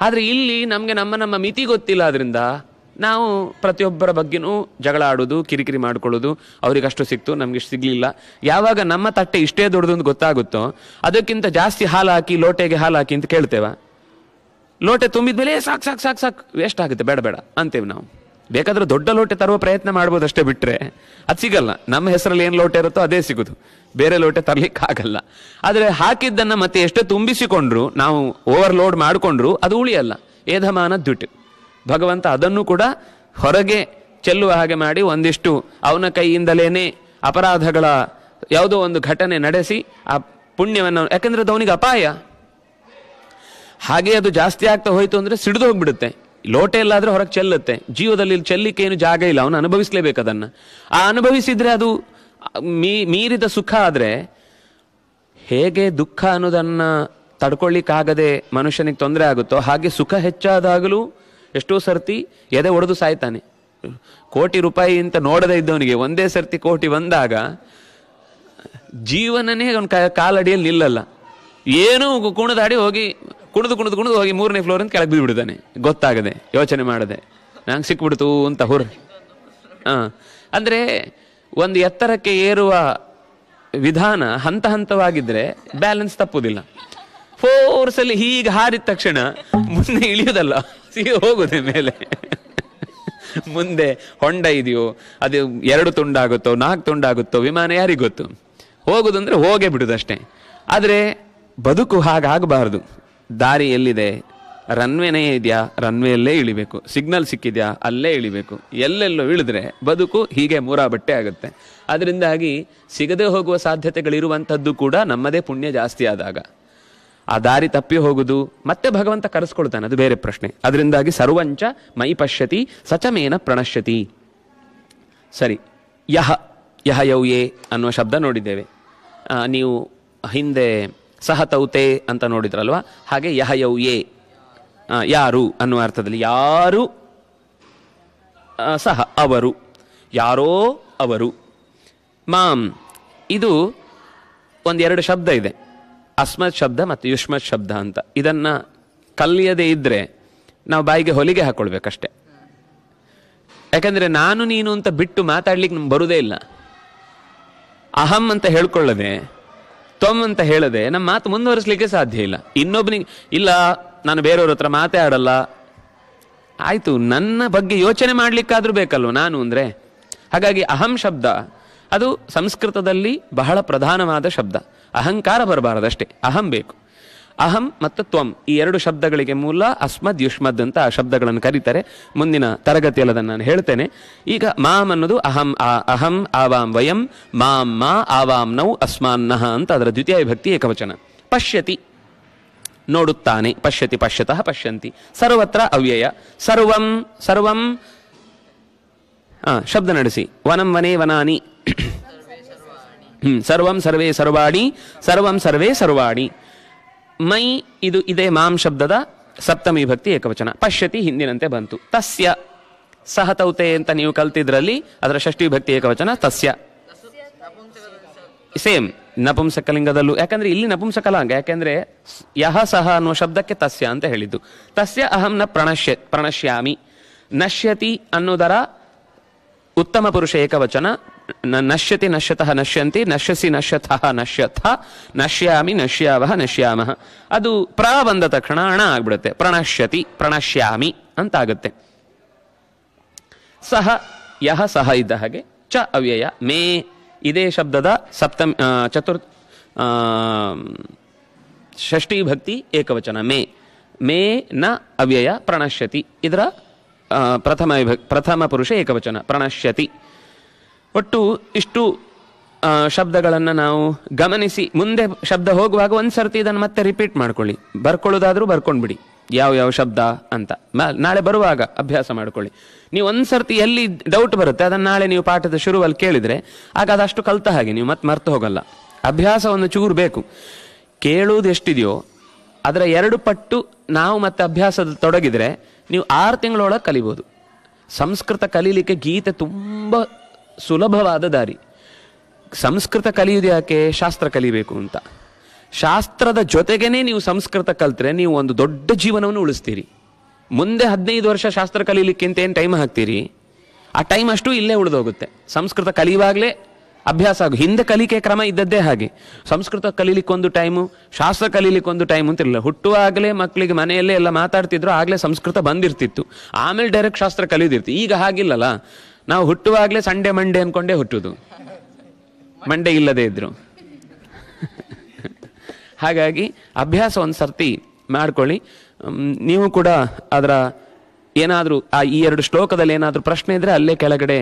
A: ಆದರೆ ಇಲ್ಲಿ ನಮಗೆ ನಮ್ಮ ನಮ್ಮ ಮಿತಿ ಗೊತ್ತಿಲ್ಲ ಅದರಿಂದ ನಾವು ಪ್ರತಿಯೊಬ್ಬರ ಬಗ್ಗೆನೂ ಜಗಳ ಆಡೋದು ಕಿರಿಕಿರಿ ಮಾಡ್ಕೊಳ್ಳೋದು ಅವರಿಗಷ್ಟು ಸಿಕ್ತು ನಮಗೆ ಸಿಗಲಿಲ್ಲ ಯಾವಾಗ ನಮ್ಮ ತಟ್ಟೆ ಇಷ್ಟೇ ದೊಡ್ಡದು ಅಂತ ಗೊತ್ತಾಗುತ್ತೋ ಅದಕ್ಕಿಂತ ಜಾಸ್ತಿ ಹಾಲು ಹಾಕಿ ಲೋಟೆಗೆ ಹಾಲು ಹಾಕಿ ಅಂತ ಕೇಳ್ತೇವೆ ಲೋಟೆ ತುಂಬಿದ ಮೇಲೆ ಸಾಕು ಸಾಕು ಸಾಕು ಸಾಕು ವೇಸ್ಟ್ ಆಗುತ್ತೆ ಬೇಡ ಬೇಡ ಅಂತೇವೆ ನಾವು ಬೇಕಾದ್ರೆ ದೊಡ್ಡ ಲೋಟೆ ತರುವ ಪ್ರಯತ್ನ ಮಾಡ್ಬೋದು ಅಷ್ಟೇ ಬಿಟ್ಟರೆ ಅದು ಸಿಗಲ್ಲ ನಮ್ಮ ಹೆಸರಲ್ಲಿ ಏನು ಲೋಟೆ ಇರುತ್ತೋ ಅದೇ ಸಿಗೋದು ಬೇರೆ ಲೋಟೆ ತರಲಿಕ್ಕೆ ಆಗಲ್ಲ ಆದರೆ ಹಾಕಿದ್ದನ್ನು ಮತ್ತೆ ಎಷ್ಟೇ ತುಂಬಿಸಿಕೊಂಡ್ರು ನಾವು ಲೋಡ್ ಮಾಡಿಕೊಂಡ್ರು ಅದು ಉಳಿಯಲ್ಲ ಏಧಮಾನ ದ್ಯುಟಿ ಭಗವಂತ ಅದನ್ನು ಕೂಡ ಹೊರಗೆ ಚೆಲ್ಲುವ ಹಾಗೆ ಮಾಡಿ ಒಂದಿಷ್ಟು ಅವನ ಕೈಯಿಂದಲೇ ಅಪರಾಧಗಳ ಯಾವುದೋ ಒಂದು ಘಟನೆ ನಡೆಸಿ ಆ ಪುಣ್ಯವನ್ನು ಯಾಕೆಂದ್ರೆ ಅವನಿಗೆ ಅಪಾಯ ಹಾಗೆ ಅದು ಜಾಸ್ತಿ ಆಗ್ತಾ ಹೋಯ್ತು ಅಂದರೆ ಸಿಡಿದು ಹೋಗ್ಬಿಡುತ್ತೆ ಲೋಟೆ ಎಲ್ಲಾದರೂ ಹೊರಗೆ ಚೆಲ್ಲುತ್ತೆ ಜೀವದಲ್ಲಿ ಚೆಲ್ಲಿಕ್ಕೆ ಏನು ಜಾಗ ಇಲ್ಲ ಅವನು ಅನುಭವಿಸಲೇಬೇಕು ಅದನ್ನ ಆ ಅನುಭವಿಸಿದರೆ ಅದು ಮೀ ಮೀರಿದ ಸುಖ ಆದರೆ ಹೇಗೆ ದುಃಖ ಅನ್ನೋದನ್ನು ತಡ್ಕೊಳ್ಳಿಕ್ಕಾಗದೆ ಮನುಷ್ಯನಿಗೆ ತೊಂದರೆ ಆಗುತ್ತೋ ಹಾಗೆ ಸುಖ ಹೆಚ್ಚಾದಾಗಲೂ ಎಷ್ಟೋ ಸರ್ತಿ ಎದೆ ಒಡೆದು ಸಾಯ್ತಾನೆ ಕೋಟಿ ರೂಪಾಯಿ ಅಂತ ನೋಡದೇ ಇದ್ದವನಿಗೆ ಒಂದೇ ಸರ್ತಿ ಕೋಟಿ ಬಂದಾಗ ಜೀವನನೇ ಅವನ ಕಾಲಡಿಯಲ್ಲಿ ನಿಲ್ಲಲ್ಲ ಏನೂ ಕುಣದಾಡಿ ಹೋಗಿ ಕುಣಿದು ಕುಣಿದು ಕುಣಿದು ಹೋಗಿ ಮೂರನೇ ಫ್ಲೋರ್ ಅಂತ ಕೆಳಗೆ ಬಿದ್ದುಬಿಡ್ತಾನೆ ಗೊತ್ತಾಗದೆ ಯೋಚನೆ ಮಾಡದೆ ನಂಗೆ ಸಿಕ್ಬಿಡ್ತು ಅಂತ ಹುರ್ ಹಾಂ ಅಂದರೆ ಒಂದು ಎತ್ತರಕ್ಕೆ ಏರುವ ವಿಧಾನ ಹಂತ ಹಂತವಾಗಿದ್ದರೆ ಬ್ಯಾಲೆನ್ಸ್ ತಪ್ಪುವುದಿಲ್ಲ ಫೋರ್ಸಲ್ಲಿ ಹೀಗೆ ಹಾರಿದ ತಕ್ಷಣ ಮುಂದೆ ಇಳಿಯೋದಲ್ಲ ಸೀಗೆ ಹೋಗುದೆ ಮೇಲೆ ಮುಂದೆ ಹೊಂಡ ಇದೆಯೋ ಅದು ಎರಡು ತುಂಡಾಗುತ್ತೋ ನಾಲ್ಕು ತುಂಡಾಗುತ್ತೋ ವಿಮಾನ ಯಾರಿಗೊತ್ತು ಹೋಗೋದು ಅಂದರೆ ಹೋಗೇ ಬಿಡುದಷ್ಟೇ ಆದರೆ ಬದುಕು ಹಾಗಾಗಬಾರ್ದು ದಾರಿ ಎಲ್ಲಿದೆ ರನ್ವೇನೇ ಇದೆಯಾ ರನ್ವೇಯಲ್ಲೇ ಇಳಿಬೇಕು ಸಿಗ್ನಲ್ ಸಿಕ್ಕಿದೆಯಾ ಅಲ್ಲೇ ಇಳಿಬೇಕು ಎಲ್ಲೆಲ್ಲೋ ಇಳಿದ್ರೆ ಬದುಕು ಹೀಗೆ ಮೂರ ಬಟ್ಟೆ ಆಗುತ್ತೆ ಅದರಿಂದಾಗಿ ಸಿಗದೆ ಹೋಗುವ ಸಾಧ್ಯತೆಗಳಿರುವಂಥದ್ದು ಕೂಡ ನಮ್ಮದೇ ಪುಣ್ಯ ಜಾಸ್ತಿ ಆದಾಗ ಆ ದಾರಿ ತಪ್ಪಿ ಹೋಗುದು ಮತ್ತೆ ಭಗವಂತ ಕರೆಸ್ಕೊಳ್ತಾನೆ ಅದು ಬೇರೆ ಪ್ರಶ್ನೆ ಅದರಿಂದಾಗಿ ಸರ್ವಂಚ ಮೈ ಪಶ್ಯತಿ ಸಚಮೇನ ಪ್ರಣಶ್ಯತಿ ಸರಿ ಯಹ ಯಹ ಎ ಅನ್ನುವ ಶಬ್ದ ನೋಡಿದ್ದೇವೆ ನೀವು ಹಿಂದೆ ಸಹ ತೌತೆ ಅಂತ ನೋಡಿದ್ರಲ್ವ ಹಾಗೆ ಯಹ ಯೌ ಯಾರು ಅನ್ನುವ ಅರ್ಥದಲ್ಲಿ ಯಾರು ಸಹ ಅವರು ಯಾರೋ ಅವರು ಮಾಂ ಇದು ಒಂದೆರಡು ಶಬ್ದ ಇದೆ ಅಸ್ಮತ್ ಶಬ್ದ ಮತ್ತು ಯುಷ್ಮತ್ ಶಬ್ದ ಅಂತ ಇದನ್ನು ಕಲಿಯದೇ ಇದ್ದರೆ ನಾವು ಬಾಯಿಗೆ ಹೊಲಿಗೆ ಹಾಕ್ಕೊಳ್ಬೇಕಷ್ಟೆ ಯಾಕಂದರೆ ನಾನು ನೀನು ಅಂತ ಬಿಟ್ಟು ಮಾತಾಡ್ಲಿಕ್ಕೆ ನಮ್ಗೆ ಬರುವುದೇ ಇಲ್ಲ ಅಹಂ ಅಂತ ಹೇಳ್ಕೊಳ್ಳದೆ ತೊಮ್ ಅಂತ ಹೇಳದೆ ನಮ್ಮ ಮಾತು ಮುಂದುವರಿಸಲಿಕ್ಕೆ ಸಾಧ್ಯ ಇಲ್ಲ ಇನ್ನೊಬ್ಬನಿಗೆ ಇಲ್ಲ ನಾನು ಬೇರೆಯವ್ರ ಹತ್ರ ಮಾತೇ ಆಡಲ್ಲ ಆಯಿತು ನನ್ನ ಬಗ್ಗೆ ಯೋಚನೆ ಮಾಡಲಿಕ್ಕಾದ್ರೂ ಬೇಕಲ್ವ ನಾನು ಅಂದರೆ ಹಾಗಾಗಿ ಅಹಂ ಶಬ್ದ ಅದು ಸಂಸ್ಕೃತದಲ್ಲಿ ಬಹಳ ಪ್ರಧಾನವಾದ ಶಬ್ದ ಅಹಂಕಾರ ಬರಬಾರದಷ್ಟೇ ಅಹಂ ಬೇಕು ಅಹಂ ಮತ್ತು ತ್ವಂ ಈ ಎರಡು ಶಬ್ದಗಳಿಗೆ ಮೂಲ ಅಸ್ಮದ್ ಯುಷ್ಮದ್ ಅಂತ ಆ ಶಬ್ದಗಳನ್ನು ಕರೀತಾರೆ ಮುಂದಿನ ತರಗತಿಯಲ್ಲಿ ಅದನ್ನು ನಾನು ಹೇಳ್ತೇನೆ ಈಗ ಮಾಮ್ ಅನ್ನೋದು ಅಹಂ ಆ ಅಹಂ ಆವಾಂ ವಯಂ ಮಾಂ ಮಾ ಆವಾಂ ನೌ ನಹ ಅಂತ ಅದರ ದ್ವಿತೀಯ ವಿಭಕ್ತಿ ಏಕವಚನ ಪಶ್ಯತಿ ನೋಡುತ್ತಾನೆ ಪಶ್ಯತಿ ಪಶ್ಯತಃ ಪಶ್ಯಂತಿ ಸರ್ವತ್ರ ಅವ್ಯಯ ಸರ್ವಂ ಸರ್ವಂ ಶಬ್ದ ನಡೆಸಿ ವನಂ ವನೇ ವನಾನಿ ಸರ್ವಂ ಸರ್ವೇ ಸರ್ವಾಣಿ ಸರ್ವಂ ಸರ್ವೇ ಸರ್ವಾಣಿ ಮೈ ಇದು ಇದೇ ಮಾಂ ಶಬ್ದದ ಸಪ್ತಮಿ ಭಕ್ತಿ ಏಕವಚನ ಪಶ್ಯತಿ ಹಿಂದಿನಂತೆ ಬಂತು ತಸ್ಯ ಸಹತೌತೆ ಅಂತ ನೀವು ಕಲ್ತಿದ್ರಲ್ಲಿ ಅದರ ಷಷ್ಠಿ ಭಕ್ತಿ ಏಕವಚನ ತಸ್ಯ ಸೇಮ್ ನಪುಂಸಕಲಿಂಗದಲ್ಲೂ ಯಾಕಂದ್ರೆ ಇಲ್ಲಿ ನಪುಂಸಕಲಾಂಗ ಯಾಕೆಂದ್ರೆ ಯಹ ಸಹ ಅನ್ನುವ ಶಬ್ದಕ್ಕೆ ತಸ್ಯ ಅಂತ ಹೇಳಿದ್ದು ತಸ್ಯ ಅಹಂ ನ ಪ್ರಣಶ್ಯ ಪ್ರಣಶ್ಯಾಮಿ ನಶ್ಯತಿ ಅನ್ನೋದರ ಉತ್ತಮ ಪುರುಷ ಏಕವಚನ ನಶ್ಯತಿ ನಶ್ಯತಃ ನಶ್ಯಂತಿ ನಶ್ಯಸಿ ನಶ್ಯತಃ ನಶ್ಯಥ ನಶ್ಯಾಮಿ ನಶ್ಯಾವಹ ನಶ್ಯಾಮಹ ಅದು ಪ್ರ ಬಂದ ತಕ್ಷಣ ಅಣ ಆಗ್ಬಿಡುತ್ತೆ ಪ್ರಣಶ್ಯತಿ ಪ್ರಣಶ್ಯಾಮಿ ಅಂತ ಆಗುತ್ತೆ ಸಹ ಯಹ ಸಹ ಇದ್ದ ಹಾಗೆ ಚ ಅವ್ಯಯ ಮೇ ಇದೇ ಶಬ್ದದ ಸಪ್ತಮ ಚತುರ್ ಷಷ್ಠಿ ಭಕ್ತಿ ಏಕವಚನ ಮೇ ಮೇ ನ ಅವ್ಯಯ ಪ್ರಣಶ್ಯತಿ ಇದರ ಪ್ರಥಮ ಪ್ರಥಮ ಪುರುಷ ಏಕವಚನ ಪ್ರಣಶ್ಯತಿ ಒಟ್ಟು ಇಷ್ಟು ಶಬ್ದಗಳನ್ನು ನಾವು ಗಮನಿಸಿ ಮುಂದೆ ಶಬ್ದ ಹೋಗುವಾಗ ಒಂದು ಸರ್ತಿ ಇದನ್ನು ಮತ್ತೆ ರಿಪೀಟ್ ಮಾಡ್ಕೊಳ್ಳಿ ಬರ್ಕೊಳ್ಳೋದಾದರೂ ಬರ್ಕೊಂಡ್ಬಿಡಿ ಯಾವ ಯಾವ ಶಬ್ದ ಅಂತ ನಾಳೆ ಬರುವಾಗ ಅಭ್ಯಾಸ ಮಾಡ್ಕೊಳ್ಳಿ ನೀವು ಒಂದು ಸರ್ತಿ ಎಲ್ಲಿ ಡೌಟ್ ಬರುತ್ತೆ ಅದನ್ನು ನಾಳೆ ನೀವು ಪಾಠದ ಶುರುವಲ್ಲಿ ಕೇಳಿದರೆ ಆಗ ಅದಷ್ಟು ಕಲ್ತ ಹಾಗೆ ನೀವು ಮತ್ತೆ ಮರ್ತು ಹೋಗಲ್ಲ ಅಭ್ಯಾಸ ಒಂದು ಚೂರು ಬೇಕು ಕೇಳುವುದು ಎಷ್ಟಿದೆಯೋ ಅದರ ಎರಡು ಪಟ್ಟು ನಾವು ಮತ್ತೆ ಅಭ್ಯಾಸದ ತೊಡಗಿದರೆ ನೀವು ಆರು ತಿಂಗಳೊಳಗೆ ಕಲಿಬೋದು ಸಂಸ್ಕೃತ ಕಲೀಲಿಕ್ಕೆ ಗೀತೆ ತುಂಬ ಸುಲಭವಾದ ದಾರಿ ಸಂಸ್ಕೃತ ಕಲಿಯುವುದು ಯಾಕೆ ಶಾಸ್ತ್ರ ಕಲಿಬೇಕು ಅಂತ ಶಾಸ್ತ್ರದ ಜೊತೆಗೇನೆ ನೀವು ಸಂಸ್ಕೃತ ಕಲ್ತ್ರೆ ನೀವು ಒಂದು ದೊಡ್ಡ ಜೀವನವನ್ನು ಉಳಿಸ್ತೀರಿ ಮುಂದೆ ಹದಿನೈದು ವರ್ಷ ಶಾಸ್ತ್ರ ಕಲೀಲಿಕ್ಕೆ ಅಂತ ಏನು ಟೈಮ್ ಹಾಕ್ತೀರಿ ಆ ಟೈಮ್ ಅಷ್ಟು ಇಲ್ಲೇ ಉಳಿದೋಗುತ್ತೆ ಸಂಸ್ಕೃತ ಕಲಿಯುವಾಗಲೇ ಅಭ್ಯಾಸ ಆಗು ಹಿಂದೆ ಕಲಿಕೆ ಕ್ರಮ ಇದ್ದದ್ದೇ ಹಾಗೆ ಸಂಸ್ಕೃತ ಕಲೀಲಿಕ್ಕೊಂದು ಟೈಮು ಶಾಸ್ತ್ರ ಕಲೀಲಿಕ್ಕೊಂದು ಟೈಮ್ ಅಂತಿರಲಿಲ್ಲ ಹುಟ್ಟುವಾಗಲೇ ಮಕ್ಕಳಿಗೆ ಮನೆಯಲ್ಲೇ ಎಲ್ಲ ಮಾತಾಡ್ತಿದ್ರು ಆಗಲೇ ಸಂಸ್ಕೃತ ಬಂದಿರ್ತಿತ್ತು ಆಮೇಲೆ ಡೈರೆಕ್ಟ್ ಶಾಸ್ತ್ರ ಕಲಿಯೋದಿರ್ತಿ ಈಗ ಹಾಗಿಲ್ಲಲ್ಲ ನಾವು ಹುಟ್ಟುವಾಗಲೇ ಸಂಡೆ ಮಂಡೆ ಅಂದ್ಕೊಂಡೇ ಹುಟ್ಟುದು ಮಂಡೆ ಇಲ್ಲದೇ ಇದ್ರು ಹಾಗಾಗಿ ಅಭ್ಯಾಸ ಒಂದು ಸರ್ತಿ ಮಾಡ್ಕೊಳ್ಳಿ ನೀವು ಕೂಡ ಅದರ ಏನಾದರೂ ಆ ಈ ಎರಡು ಶ್ಲೋಕದಲ್ಲಿ ಏನಾದರೂ ಪ್ರಶ್ನೆ ಇದ್ದರೆ ಅಲ್ಲೇ ಕೆಳಗಡೆ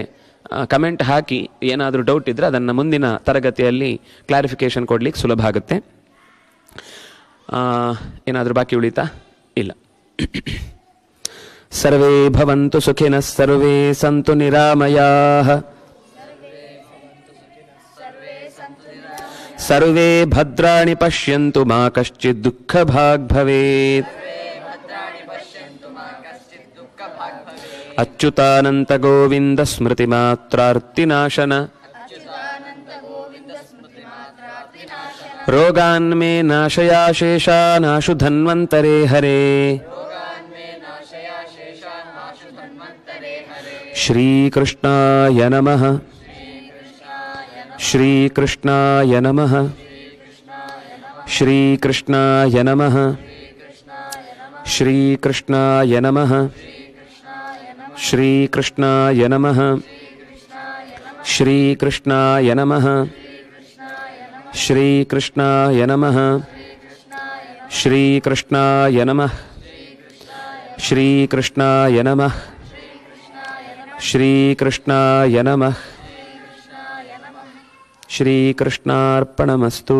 A: ಕಮೆಂಟ್ ಹಾಕಿ ಏನಾದರೂ ಡೌಟ್ ಇದ್ದರೆ ಅದನ್ನು ಮುಂದಿನ ತರಗತಿಯಲ್ಲಿ ಕ್ಲಾರಿಫಿಕೇಶನ್ ಕೊಡಲಿಕ್ಕೆ ಸುಲಭ ಆಗುತ್ತೆ ಏನಾದರೂ ಬಾಕಿ ಉಳಿತಾ ಇಲ್ಲ सर्वे भवन्तु सुखिनः सर्वे सन्तु निरामयाः सर्वे भद्राणि पश्यन्तु मा कश्चित् दुःखभाग् भवेत् अच्युतानन्तगोविन्दस्मृतिमात्रार्तिनाशन रोगान्मे नाशयाशेषानाशु धन्वन्तरे हरे श्रीकृष्णाय नमः श्रीकृष्णाय नमः श्रीकृष्णाय नमः श्रीकृष्णाय नमः श्रीकृष्णाय नमः श्रीकृष्णाय नमः श्रीकृष्णाय नमः श्रीकृष्णाय नमः श्रीकृष्णाय नमः श्रीकृष्णाय नमः श्रीकृष्णार्पणमस्तु